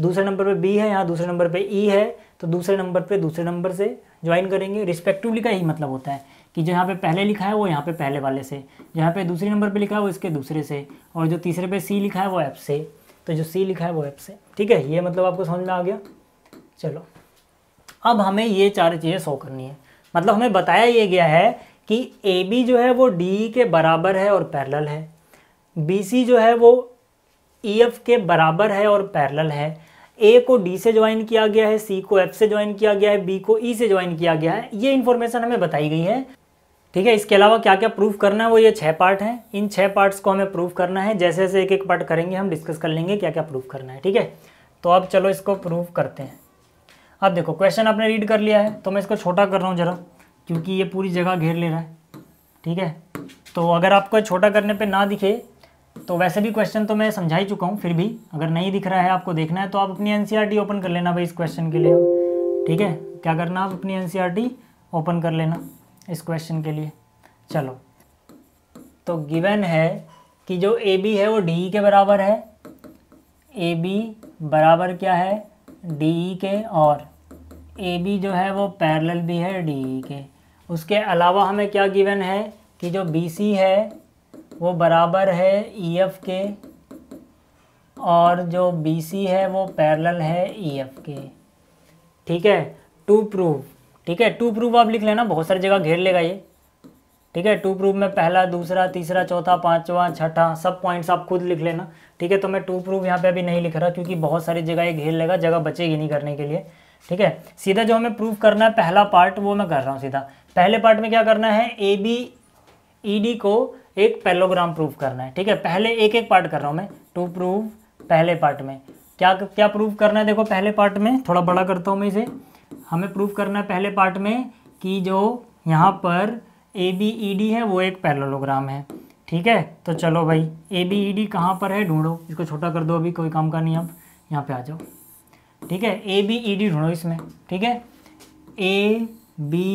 दूसरे नंबर पे बी है यहाँ दूसरे नंबर पे ई e है तो दूसरे नंबर पे दूसरे नंबर से ज्वाइन करेंगे रिस्पेक्टिवली का यही मतलब होता है कि जो यहाँ पे पहले लिखा है वो यहाँ पे पहले वाले से जहाँ पे दूसरे नंबर पे लिखा है वो इसके दूसरे से और जो तीसरे पे सी लिखा है वो ऐप से तो जो सी लिखा है वो ऐप से ठीक है ये मतलब आपको समझ में आ गया चलो अब हमें ये चार चीज़ें सो करनी है मतलब हमें बताया ये गया है कि ए बी जो है वो डी e के बराबर है और पैरल है बी सी जो है वो ई e एफ के बराबर है और पैरल है ए को डी से ज्वाइन किया गया है सी को एफ से ज्वाइन किया गया है बी को ई e से ज्वाइन किया गया है ये इन्फॉर्मेशन हमें बताई गई है ठीक है इसके अलावा क्या क्या प्रूफ करना है वो ये छः पार्ट हैं इन छः पार्ट्स को हमें प्रूफ करना है जैसे जैसे एक एक पार्ट करेंगे हम डिस्कस कर लेंगे क्या क्या प्रूफ करना है ठीक है तो अब चलो इसको प्रूफ करते हैं अब देखो क्वेश्चन आपने रीड कर लिया है तो मैं इसको छोटा कर रहा हूँ ज़रा क्योंकि ये पूरी जगह घेर ले रहा है ठीक है तो अगर आपको छोटा करने पर ना दिखे तो वैसे भी क्वेश्चन तो मैं समझा ही चुका हूँ फिर भी अगर नहीं दिख रहा है आपको देखना है तो आप अपनी एन ओपन e कर लेना भाई इस क्वेश्चन के लिए ठीक है क्या करना आप अपनी एन ओपन e कर लेना इस क्वेश्चन के लिए चलो तो गिवन है कि जो ए बी है वो डी ई e के बराबर है ए बी बराबर क्या है डी ई के और ए बी जो है वो पैरेलल भी है डी ई के उसके अलावा हमें क्या गिवन है कि जो बी सी है वो बराबर है ई एफ के और जो बी सी है वो पैरेलल है ई एफ के ठीक है टू प्रूफ ठीक है टू प्रूफ आप लिख लेना बहुत सारी जगह घेर लेगा ये ठीक है टू प्रूफ में पहला दूसरा तीसरा चौथा पाँचवा छठा सब पॉइंट्स आप खुद लिख लेना ठीक है तो मैं टू प्रूफ यहाँ पे अभी नहीं लिख रहा क्योंकि बहुत सारी जगह ये घेर लेगा जगह बचेगी नहीं करने के लिए ठीक है सीधा जो हमें प्रूफ करना है पहला पार्ट वो मैं कर रहा हूँ सीधा पहले पार्ट में क्या करना है ए बी ई डी को एक पैलोग्राम प्रूफ करना है ठीक है पहले एक एक पार्ट कर रहा हूँ मैं टू प्रूफ पहले पार्ट में क्या क्या प्रूफ करना है देखो पहले पार्ट में थोड़ा बड़ा करता हूँ मैं इसे हमें प्रूफ करना है पहले पार्ट में कि जो यहाँ पर ए बी ई डी है वो एक पैलोग्राम है ठीक है तो चलो भाई ए बी ई डी कहाँ पर है ढूंढो इसको छोटा कर दो अभी कोई काम का नहीं अब यहाँ पे आ जाओ ठीक है ए बी ई डी ढूंढो इसमें ठीक है ए बी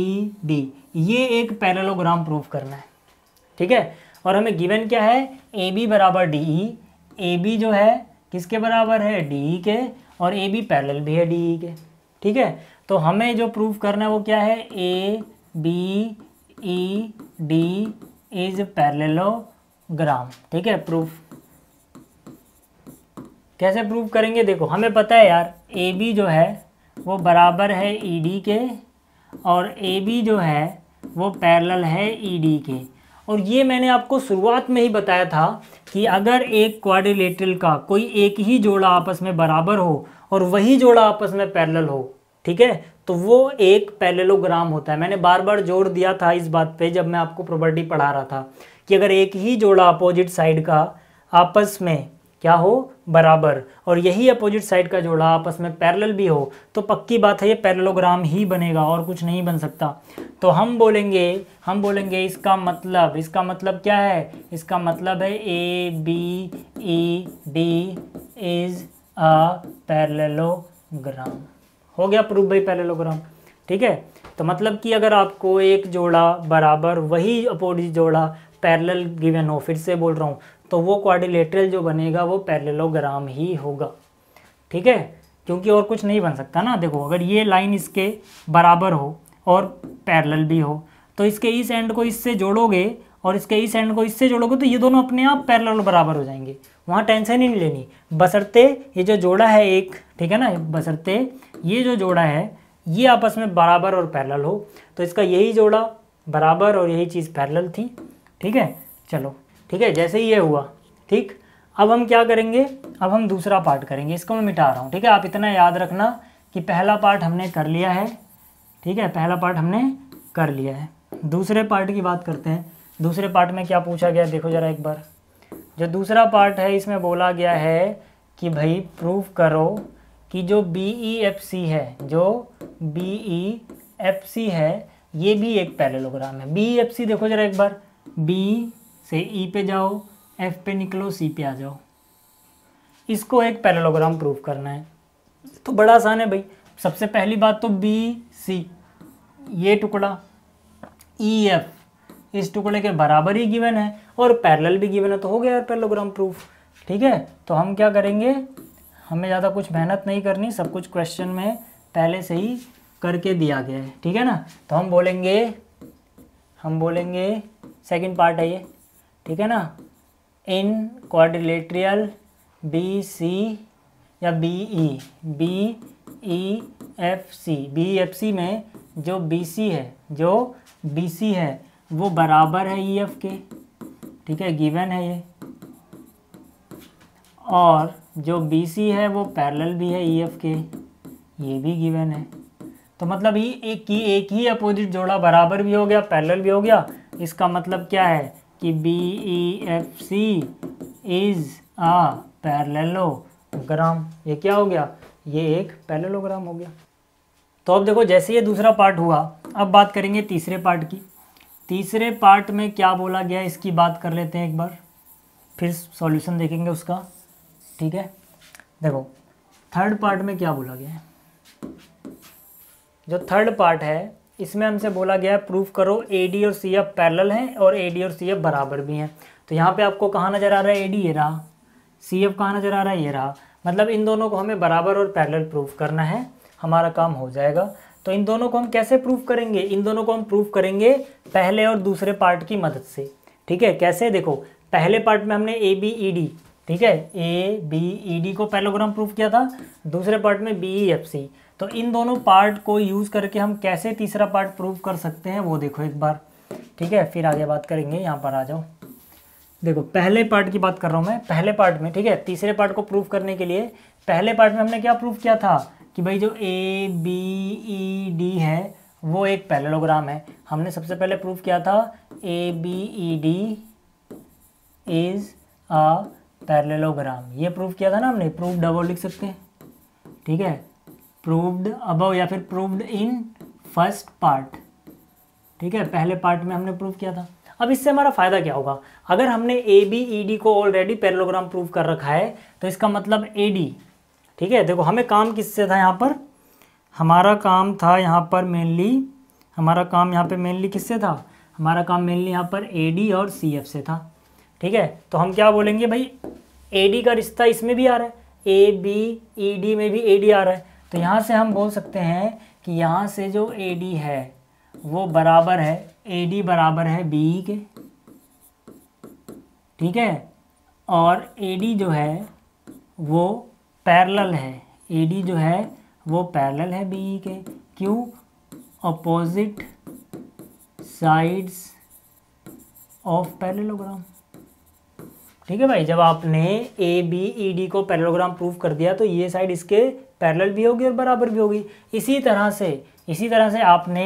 ई डी ये एक पैरेलोग्राम प्रूफ करना है ठीक है और हमें गिवन क्या है ए बी बराबर डी ई ए बी जो है किसके बराबर है डी ई e के और ए बी पैरेलल भी है डी ई e के ठीक है तो हमें जो प्रूफ करना है वो क्या है A B E D is parallelogram ठीक है प्रूफ कैसे प्रूफ करेंगे देखो हमें पता है यार ए बी जो है वो बराबर है ई e डी के और ए बी जो है वो पैरेलल है ई डी के और ये मैंने आपको शुरुआत में ही बताया था कि अगर एक क्वाड्रिलेटरल का कोई एक ही जोड़ा आपस में बराबर हो और वही जोड़ा आपस में पैरेलल हो ठीक है तो वो एक पैरेलोग्राम होता है मैंने बार बार जोर दिया था इस बात पे जब मैं आपको प्रॉपर्टी पढ़ा रहा था कि अगर एक ही जोड़ा अपोजिट साइड का आपस में क्या हो बराबर और यही अपोजिट साइड का जोड़ा आपस में पैरेलल भी हो तो पक्की बात है ये पैरेललोग्राम ही बनेगा और कुछ नहीं बन सकता तो हम बोलेंगे हम बोलेंगे इसका मतलब इसका मतलब क्या है इसका मतलब है A B E D is a parallelogram हो गया प्रूफ भाई पैरेललोग्राम ठीक है तो मतलब कि अगर आपको एक जोड़ा बराबर वही अपोजिट जोड़ा पैरेलल गिवन हो फिर से बोल रहा हूँ तो वो क्वारिलेटरल जो बनेगा वो पैरेलोग्राम ही होगा ठीक है क्योंकि और कुछ नहीं बन सकता ना देखो अगर ये लाइन इसके बराबर हो और पैरेलल भी हो तो इसके इस एंड को इससे जोड़ोगे और इसके इस एंड को इससे जोड़ोगे तो ये दोनों अपने आप पैरेलल बराबर हो जाएंगे वहाँ टेंशन ही नहीं लेनी बसरते ये जो जोड़ा है एक ठीक है ना बसरते ये जो जोड़ा है ये आपस में बराबर और पैरेलल हो तो इसका यही जोड़ा बराबर और यही चीज़ पैरेलल थी ठीक है चलो ठीक है जैसे ही ये हुआ ठीक अब हम क्या करेंगे अब हम दूसरा पार्ट करेंगे इसको मैं मिटा रहा हूँ ठीक है आप इतना याद रखना कि पहला पार्ट हमने कर लिया है ठीक है पहला पार्ट हमने कर लिया है दूसरे पार्ट की बात करते हैं दूसरे पार्ट में क्या पूछा गया देखो ज़रा एक बार जो दूसरा पार्ट है इसमें बोला गया है कि भाई प्रूफ करो कि जो बी ई एफ सी है जो बी ई एफ सी है ये भी एक पैरेलोग्राम है बी एफ सी देखो ज़रा एक बार बी से ई e पे जाओ एफ पे निकलो सी पे आ जाओ इसको एक पैरेलोग्राम प्रूफ करना है तो बड़ा आसान है भाई सबसे पहली बात तो बी सी ये टुकड़ा ई e, एफ इस टुकड़े के बराबर ही गिवन है और पैरेलल भी गिवन है तो हो गया यार पैरेलोग्राम प्रूफ ठीक है तो हम क्या करेंगे हमें ज़्यादा कुछ मेहनत नहीं करनी सब कुछ क्वेश्चन में पहले से ही करके दिया गया है ठीक है ना तो हम बोलेंगे हम बोलेंगे सेकंड पार्ट है ये ठीक है ना इन क्वाड्रिलेटरियल बी सी या B E B E F C B F C में जो बी सी है जो बी सी है वो बराबर है ई एफ के ठीक है गिवन है ये और जो बी सी है वो पैरेलल भी है ई एफ के ये भी गिवन है तो मतलब ये एक ही एक ही अपोजिट जोड़ा बराबर भी हो गया पैरेलल भी हो गया इसका मतलब क्या है कि B E F C is a parallelogram ये क्या हो गया ये एक पैरेललोग्राम हो गया तो अब देखो जैसे ये दूसरा पार्ट हुआ अब बात करेंगे तीसरे पार्ट की तीसरे पार्ट में क्या बोला गया इसकी बात कर लेते हैं एक बार फिर सॉल्यूशन देखेंगे उसका ठीक है देखो थर्ड पार्ट में क्या बोला गया है जो थर्ड पार्ट है इसमें हमसे बोला गया है प्रूफ करो ए डी और सी एफ पैरल हैं और ए डी और सी एफ बराबर भी हैं तो यहाँ पे आपको कहाँ नज़र आ रहा है ए डी ये रहा सी एफ कहाँ नज़र आ रहा है ये रहा मतलब इन दोनों को हमें बराबर और पैरल प्रूफ करना है हमारा काम हो जाएगा तो इन दोनों को हम कैसे प्रूफ करेंगे इन दोनों को हम प्रूफ करेंगे पहले और दूसरे पार्ट की मदद से ठीक है कैसे देखो पहले पार्ट में हमने ए बी ई डी ठीक है ए बी ई डी को पैलोग्राम प्रूफ किया था दूसरे पार्ट में बी ई एफ सी तो इन दोनों पार्ट को यूज़ करके हम कैसे तीसरा पार्ट प्रूव कर सकते हैं वो देखो एक बार ठीक है फिर आगे बात करेंगे यहाँ पर आ जाओ देखो पहले पार्ट की बात कर रहा हूँ मैं पहले पार्ट में ठीक है तीसरे पार्ट को प्रूव करने के लिए पहले पार्ट में हमने क्या प्रूव किया था कि भाई जो ए बी ई डी है वो एक पैरेललोग्राम है हमने सबसे पहले प्रूव किया था A B E D is a parallelogram ये प्रूव किया था ना हमने प्रूव डबल लिख सकते हैं ठीक है प्रूव्ड अबव या फिर प्रूव्ड इन फर्स्ट पार्ट ठीक है पहले पार्ट में हमने प्रूव किया था अब इससे हमारा फायदा क्या होगा अगर हमने ए बी ई डी को ऑलरेडी पैरलोग्राम प्रूव कर रखा है तो इसका मतलब ए डी ठीक है देखो हमें काम किससे था यहाँ पर हमारा काम था यहाँ पर मेनली हमारा काम यहाँ पे मेनली किससे था हमारा काम मेनली यहाँ पर ए डी और सी एफ से था ठीक है तो हम क्या बोलेंगे भाई ए डी का रिश्ता इसमें भी आ रहा है ए बी ई डी में भी ए डी आ रहा है तो यहाँ से हम बोल सकते हैं कि यहाँ से जो ए डी है वो बराबर है ए डी बराबर है बी के ठीक है और ए डी जो है वो पैरेलल है ए डी जो है वो पैरेलल है बी के क्यों अपोजिट साइड्स ऑफ पैरेललोग्राम ठीक है भाई जब आपने ए बी ई डी को पैरेललोग्राम प्रूफ कर दिया तो ये साइड इसके पैरल भी होगी और बराबर भी होगी इसी तरह से इसी तरह से आपने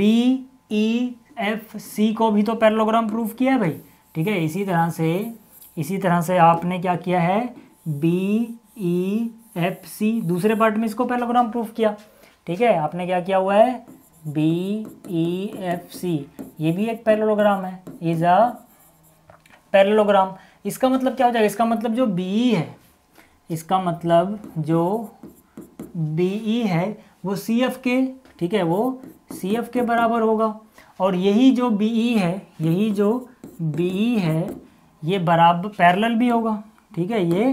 बी ई एफ सी को भी तो पैरलोग्राम प्रूफ किया है भाई ठीक है इसी तरह से इसी तरह से आपने क्या किया है बी ई एफ सी दूसरे पार्ट में इसको पैरलोग्राम प्रूफ किया ठीक है आपने क्या किया हुआ है बी ई एफ सी ये भी एक पैरलोग्राम है इज अ पैरलोग्राम इसका मतलब क्या हो जाएगा इसका मतलब जो बी है इसका मतलब जो बी ई e है वो सी एफ के ठीक है वो सी एफ के बराबर होगा और यही जो बी ई e है यही जो बी ई e है ये बराबर पैरेलल भी होगा ठीक है ये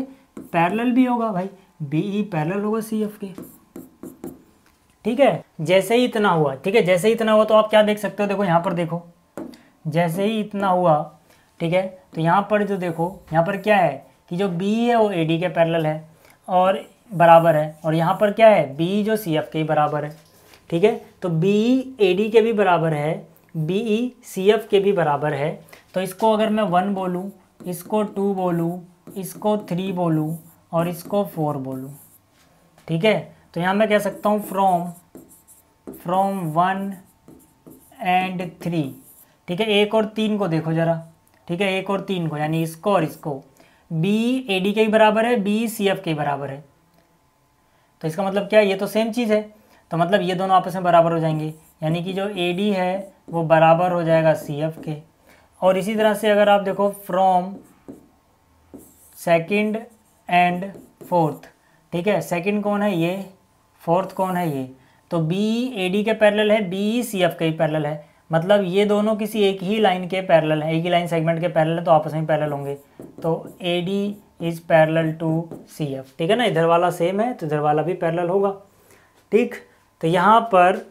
पैरेलल भी होगा भाई बी ई पैरेलल होगा सी एफ के ठीक है जैसे ही इतना हुआ ठीक है जैसे ही इतना हुआ तो आप क्या देख सकते हो देखो यहाँ पर देखो जैसे ही इतना हुआ ठीक है तो यहाँ पर जो देखो यहाँ पर क्या है कि जो बी है वो ए डी के पैरल है और बराबर है और यहाँ पर क्या है बी जो सी एफ के बराबर है ठीक है तो बी ए डी के भी बराबर है बी ई सी एफ के भी बराबर है तो इसको अगर मैं वन बोलूँ इसको टू बोलूँ इसको थ्री बोलूँ और इसको फोर बोलूँ ठीक है तो यहाँ मैं कह सकता हूँ from from one and three ठीक है एक और तीन को देखो ज़रा ठीक है एक और तीन को यानी इसको और इसको बी ए डी के बराबर है बी सी एफ के बराबर है तो इसका मतलब क्या है ये तो सेम चीज़ है तो मतलब ये दोनों आपस में बराबर हो जाएंगे यानी कि जो ए डी है वो बराबर हो जाएगा सी एफ के और इसी तरह से अगर आप देखो फ्रॉम सेकंड एंड फोर्थ ठीक है सेकंड कौन है ये फोर्थ कौन है ये तो बी ए डी के पैरेलल है बी सी एफ के पैरेलल है मतलब ये दोनों किसी एक ही लाइन के पैरेलल हैं एक ही लाइन सेगमेंट के पैरेलल हैं तो आपस में पैरेलल होंगे तो A D is parallel to C F ठीक है ना इधर वाला सेम है तो इधर वाला भी पैरेलल होगा ठीक तो यहाँ पर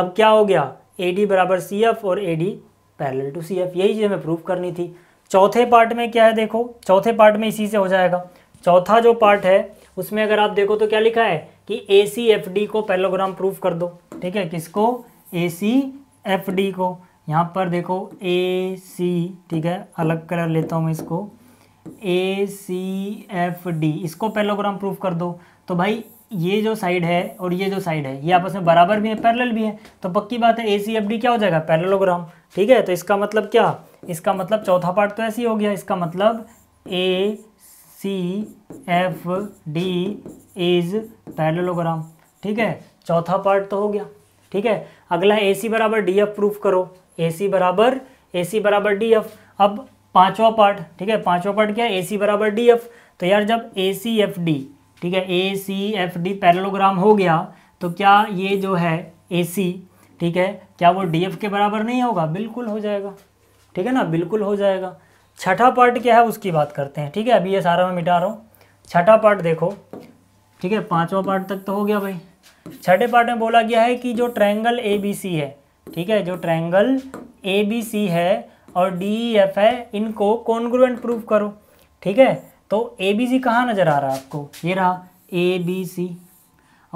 अब क्या हो गया ए डी बराबर सी एफ और A D parallel to C F यही चीज़ हमें प्रूव करनी थी चौथे पार्ट में क्या है देखो चौथे पार्ट में इसी से हो जाएगा चौथा जो पार्ट है उसमें अगर आप देखो तो क्या लिखा है कि ए सी एफ डी को पैरलोग्राम प्रूफ कर दो ठीक है किसको ए सी एफ डी को यहाँ पर देखो ए सी ठीक है अलग कलर लेता हूँ मैं इसको ए सी एफ डी इसको पैलोग्राम प्रूफ कर दो तो भाई ये जो साइड है और ये जो साइड है ये आपस में बराबर भी है पैरेलल भी है तो पक्की बात है ए सी एफ डी क्या हो जाएगा पैरेलोग्राम ठीक है तो इसका मतलब क्या इसका मतलब चौथा पार्ट तो ऐसे हो गया इसका मतलब A C F D is parallelogram ठीक है चौथा पार्ट तो हो गया ठीक है अगला ए सी बराबर डी एफ प्रूफ करो ए सी बराबर ए सी बराबर डी एफ अब पांचवा पार्ट ठीक है पांचवा पार्ट क्या है ए सी बराबर डी एफ तो यार जब ए सी एफ डी ठीक है A C F D parallelogram हो गया तो क्या ये जो है ए सी ठीक है क्या वो डी एफ के बराबर नहीं होगा बिल्कुल हो जाएगा ठीक है ना बिल्कुल हो जाएगा छठा पार्ट क्या है उसकी बात करते हैं ठीक है अभी ये सारा मैं मिटा रहा हूँ छठा पार्ट देखो ठीक है पाँचवा पार्ट तक तो हो गया भाई छठे पार्ट में बोला गया है कि जो ट्रायंगल ए है ठीक है जो ट्रायंगल ए है और डी एफ e है इनको कॉन्ग्रुएंट प्रूफ करो ठीक है तो ए बी सी कहाँ नज़र आ रहा है आपको ये रहा ए बी सी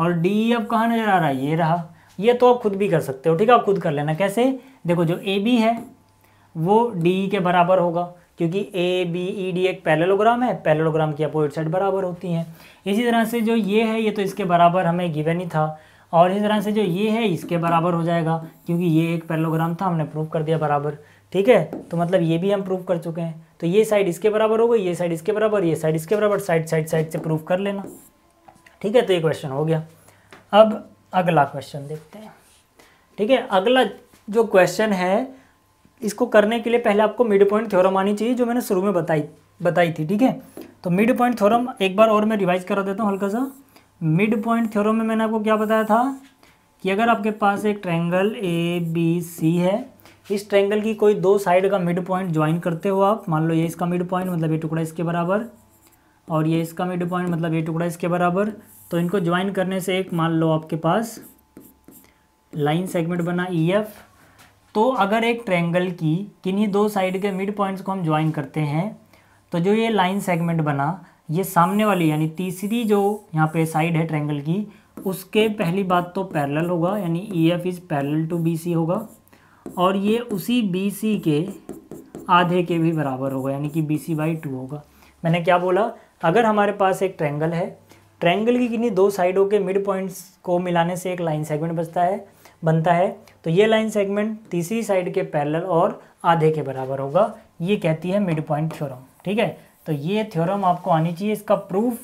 और डी ई एफ कहाँ नज़र आ रहा है ये रहा ये तो आप खुद भी कर सकते हो ठीक है आप खुद कर लेना कैसे देखो जो ए बी है वो डी e के बराबर होगा क्योंकि ए बी ई डी एक पैरेलोग्राम है पैरेलोग्राम की अपोजिट साइड बराबर होती हैं इसी तरह से जो ये है ये तो इसके बराबर हमें गिवन ही था और इसी तरह से जो ये है इसके बराबर हो जाएगा क्योंकि ये एक पैरेलोग्राम था हमने प्रूव कर दिया बराबर ठीक है तो मतलब ये भी हम प्रूव कर चुके हैं तो ये साइड इसके बराबर हो गई ये साइड इसके बराबर ये साइड इसके बराबर साइड साइड साइड से प्रूव कर लेना ठीक है तो ये क्वेश्चन हो गया अब अगला क्वेश्चन देखते हैं ठीक है अगला जो क्वेश्चन है इसको करने के लिए पहले आपको मिड पॉइंट थ्योरम आनी चाहिए जो मैंने शुरू में बताई बताई थी ठीक है तो मिड पॉइंट थ्योरम एक बार और मैं रिवाइज करा देता हूँ हल्का सा मिड पॉइंट थ्योरम में मैंने आपको क्या बताया था कि अगर आपके पास एक ट्रैंगल ए बी सी है इस ट्रैंगल की कोई दो साइड का मिड पॉइंट ज्वाइन करते हो आप मान लो ये इसका मिड पॉइंट मतलब ये टुकड़ा इसके बराबर और ये इसका मिड पॉइंट मतलब ये टुकड़ा इसके बराबर तो इनको ज्वाइन करने से एक मान लो आपके पास लाइन सेगमेंट बना ई e एफ तो अगर एक ट्रेंगल की किन्हीं दो साइड के मिड पॉइंट्स को हम ज्वाइन करते हैं तो जो ये लाइन सेगमेंट बना ये सामने वाली यानी तीसरी जो यहाँ पे साइड है ट्रेंगल की उसके पहली बात तो पैरेलल होगा यानी E F is parallel to B C होगा और ये उसी बी सी के आधे के भी बराबर होगा यानी कि बी सी बाई टू होगा मैंने क्या बोला अगर हमारे पास एक ट्रेंगल है ट्रेंगल की किन्हीं दो साइडों के मिड पॉइंट्स को मिलाने से एक लाइन सेगमेंट बचता है बनता है तो ये लाइन सेगमेंट तीसरी साइड के पैरेलल और आधे के बराबर होगा ये कहती है मिड पॉइंट थ्योरम ठीक है तो ये थ्योरम आपको आनी चाहिए इसका प्रूफ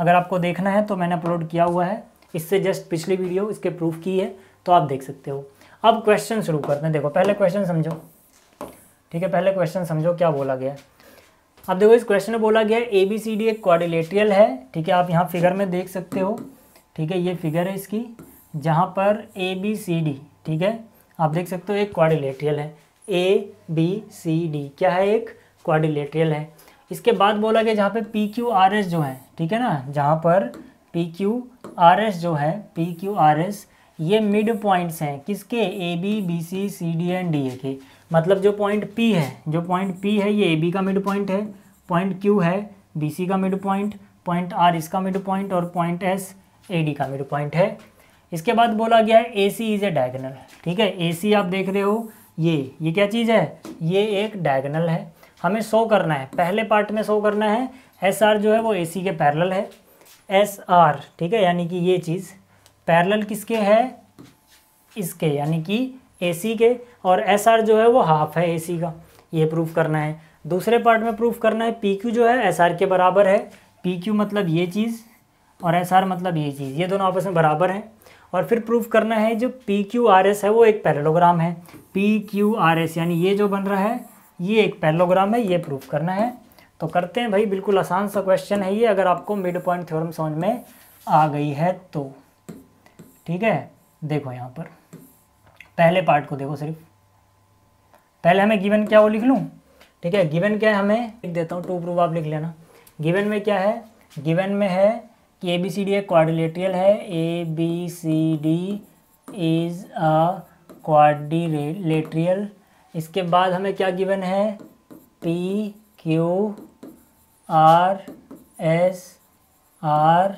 अगर आपको देखना है तो मैंने अपलोड किया हुआ है इससे जस्ट पिछली वीडियो इसके प्रूफ की है तो आप देख सकते हो अब क्वेश्चन शुरू करते हैं देखो पहले क्वेश्चन समझो ठीक है पहले क्वेश्चन समझो क्या बोला गया है अब देखो इस क्वेश्चन में बोला गया ए बी सी डी एक क्वारिलेट्रियल है ठीक है आप यहाँ फिगर में देख सकते हो ठीक है ये फिगर है इसकी जहाँ पर ए बी सी डी ठीक है आप देख सकते हो एक क्वारिलेट्रियल है ए बी सी डी क्या है एक क्वारिलेट्रियल है इसके बाद बोला गया जहाँ पे पी क्यू आर एस जो है ठीक है ना जहाँ पर पी क्यू आर एस जो है पी क्यू आर एस ये मिड पॉइंट्स हैं किसके A B B C C D and D A के मतलब जो पॉइंट पी है जो पॉइंट पी है ये ए बी का मिड पॉइंट है पॉइंट क्यू है बी सी का मिड पॉइंट पॉइंट आर इसका मिड पॉइंट और पॉइंट एस ए डी का मिड पॉइंट है इसके बाद बोला गया है A C is a diagonal ठीक है ए सी आप देख रहे हो ये ये क्या चीज़ है ये एक डायगनल है हमें शो करना है पहले पार्ट में शो करना है एस आर जो है वो ए सी के पैरल है एस आर ठीक है यानी कि ये चीज़ पैरल किसके है इसके यानी कि ए सी के और एस आर जो है वो हाफ है ए सी का ये प्रूफ करना है दूसरे पार्ट में प्रूफ करना है पी क्यू जो है एस आर के बराबर है पी क्यू मतलब ये चीज़ और एस आर मतलब ये चीज़ ये दोनों आपस में बराबर हैं और फिर प्रूफ करना है जो पी क्यू आर एस है वो एक पैरेलोग्राम है पी क्यू आर एस यानी ये जो बन रहा है ये एक पैरेलोग्राम है ये प्रूफ करना है तो करते हैं भाई बिल्कुल आसान सा क्वेश्चन है ये अगर आपको मिड पॉइंट थ्योरम समझ में आ गई है तो ठीक है देखो यहाँ पर पहले पार्ट को देखो सिर्फ पहले हमें गिवन क्या वो लिख लूँ ठीक है गिवन क्या है हमें लिख देता हूँ टू प्रूफ आप लिख लेना गिवन में क्या है गिवन में है कि ए बी सी डी एक क्वाड्रिलेटरल है A B C D is a quadrilateral इसके बाद हमें क्या गिवन है P Q R S are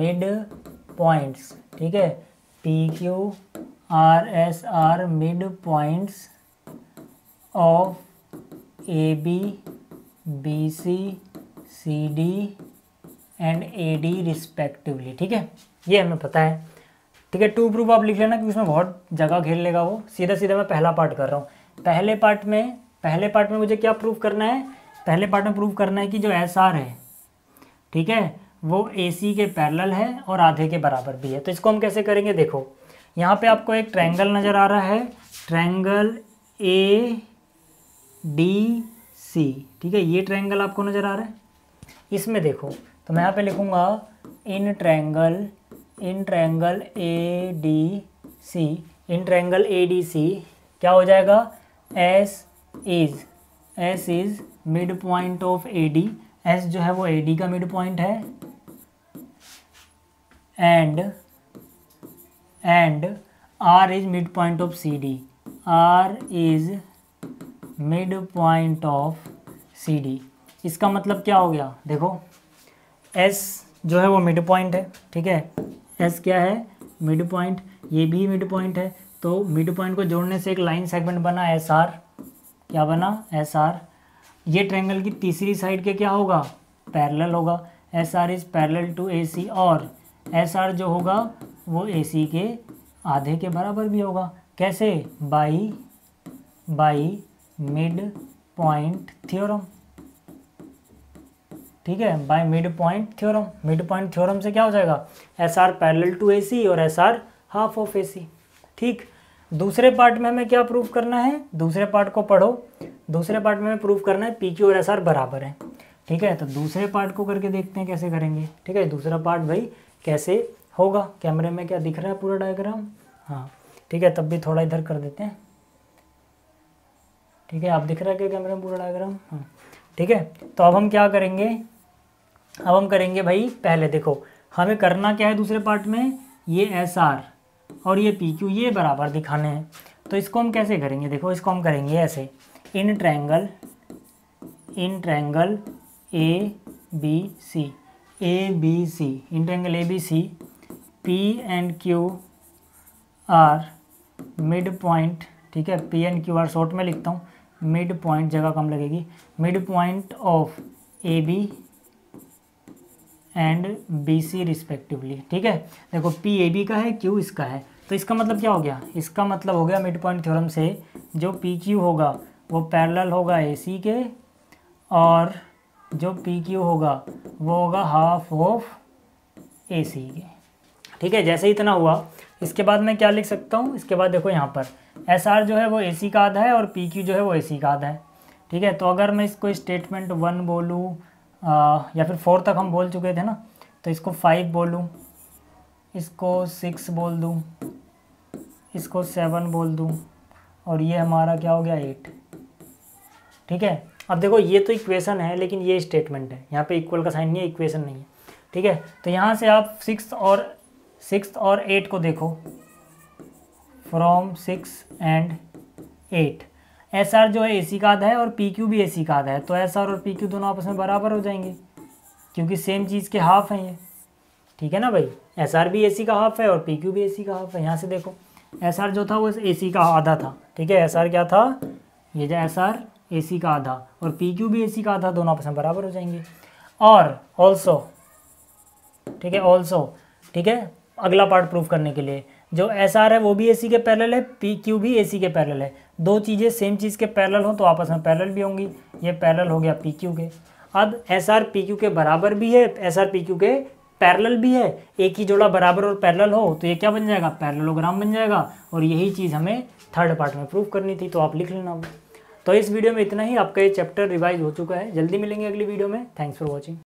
mid points ठीक है P Q R S are mid points of A B B C C D and A D respectively ठीक है ये हमें पता है ठीक है टू प्रूफ आप लिख लेना क्योंकि उसमें बहुत जगह घेर लेगा वो सीधा सीधा मैं पहला पार्ट कर रहा हूँ पहले पार्ट में पहले पार्ट में मुझे क्या प्रूफ करना है पहले पार्ट में प्रूफ करना है कि जो एस आर है ठीक है वो ए सी के पैरल है और आधे के बराबर भी है तो इसको हम कैसे करेंगे देखो यहाँ पे आपको एक ट्रैंगल नज़र आ रहा है ट्रैंगल ए डी सी ठीक है ये ट्रैंगल आपको नज़र आ रहा है इसमें देखो तो मैं यहाँ पे लिखूँगा in triangle in triangle A D C in triangle A D C क्या हो जाएगा S is S is mid point of A D S जो है वो ए डी का मिड पॉइंट है and and R is mid point of C D R is mid point of C D इसका मतलब क्या हो गया देखो एस जो है वो मिड पॉइंट है ठीक है एस क्या है मिड पॉइंट ये भी मिड पॉइंट है तो मिड पॉइंट को जोड़ने से एक लाइन सेगमेंट बना एस आर क्या बना एस आर ये ट्रेंगल की तीसरी साइड के क्या होगा पैरेलल होगा S R is parallel to A C और एस आर जो होगा वो ए सी के आधे के बराबर भी होगा कैसे by by mid point theorem ठीक है by mid point theorem mid point theorem से क्या हो जाएगा S R parallel to A C और S R half of A C ठीक दूसरे पार्ट में हमें क्या प्रूफ करना है दूसरे पार्ट को पढ़ो दूसरे पार्ट में हमें प्रूफ करना है पी क्यू और एस आर बराबर है ठीक है तो दूसरे पार्ट को करके देखते हैं कैसे करेंगे ठीक है दूसरा पार्ट भाई कैसे होगा कैमरे में क्या दिख रहा है पूरा डायग्राम हाँ ठीक है तब भी थोड़ा इधर कर देते हैं ठीक है आप दिख रहा है क्या कैमरे में पूरा डायग्राम हाँ ठीक है तो अब हम क्या करेंगे अब हम करेंगे भाई पहले देखो हमें करना क्या है दूसरे पार्ट में ये एस आर और ये पी क्यू ये बराबर दिखाने हैं तो इसको हम कैसे करेंगे देखो इसको हम करेंगे ऐसे in triangle in triangle A B C A B C in triangle A B C P and Q R mid point ठीक है P and Q R short में लिखता हूँ मिड पॉइंट जगह कम लगेगी mid point of A B and B C respectively ठीक है देखो पी ए बी का है क्यू इसका है तो इसका मतलब क्या हो गया इसका मतलब हो गया मिड पॉइंट थ्योरम से जो पी क्यू होगा वो पैरेलल होगा ए सी के और जो पी क्यू होगा वो होगा हाफ ऑफ ए सी के ठीक है जैसे इतना हुआ इसके बाद मैं क्या लिख सकता हूँ इसके बाद देखो यहाँ पर एस आर जो है वो ए सी का आधा है और पी क्यू जो है वो ए सी का आधा है ठीक है तो अगर मैं इसको स्टेटमेंट वन बोलूँ या फिर फोर तक हम बोल चुके थे ना तो इसको फाइव बोलूँ इसको सिक्स बोल दूँ इसको सेवन बोल दूँ और ये हमारा क्या हो गया एट ठीक है अब देखो ये तो इक्वेशन है लेकिन ये स्टेटमेंट है यहाँ पे इक्वल का साइन नहीं है इक्वेशन नहीं है ठीक है तो यहाँ से आप सिक्स और सिक्स और एट को देखो from six and eight S R जो है ए सी का आधा है और पी क्यू भी ए सी का आधा है तो एस आर और पी क्यू दोनों आपस में बराबर हो जाएंगे क्योंकि सेम चीज़ के हाफ हैं ये ठीक है ना भाई एस आर भी ए सी का हाफ है और पी क्यू भी ए सी का हाफ है यहाँ से देखो एस आर जो था वो ए सी का आधा था ठीक है एस आर क्या था ये जो एस आर ए सी का आधा और पी क्यू भी ए सी का आधा दोनों आपस में बराबर हो जाएंगे और ऑल्सो ठीक है ऑल्सो ठीक है अगला पार्ट प्रूफ करने के लिए जो एस आर है वो भी ए सी के पैरेलल है पी क्यू भी ए सी के पैरेलल है दो चीज़ें सेम चीज़ के पैरेलल हों तो आपस में पैरेलल भी होंगी ये पैरेलल हो गया पी क्यू के अब एस आर पी क्यू के बराबर भी है एस आर पी क्यू के पैरेलल भी है एक ही जोड़ा बराबर और पैरेलल हो तो ये क्या बन जाएगा पैरलोग्राम बन जाएगा और यही चीज़ हमें थर्ड पार्ट में प्रूव करनी थी तो आप लिख लेना तो इस वीडियो में इतना ही आपका ये चैप्टर रिवाइज हो चुका है जल्दी मिलेंगे अगली वीडियो में थैंक्स फॉर वॉचिंग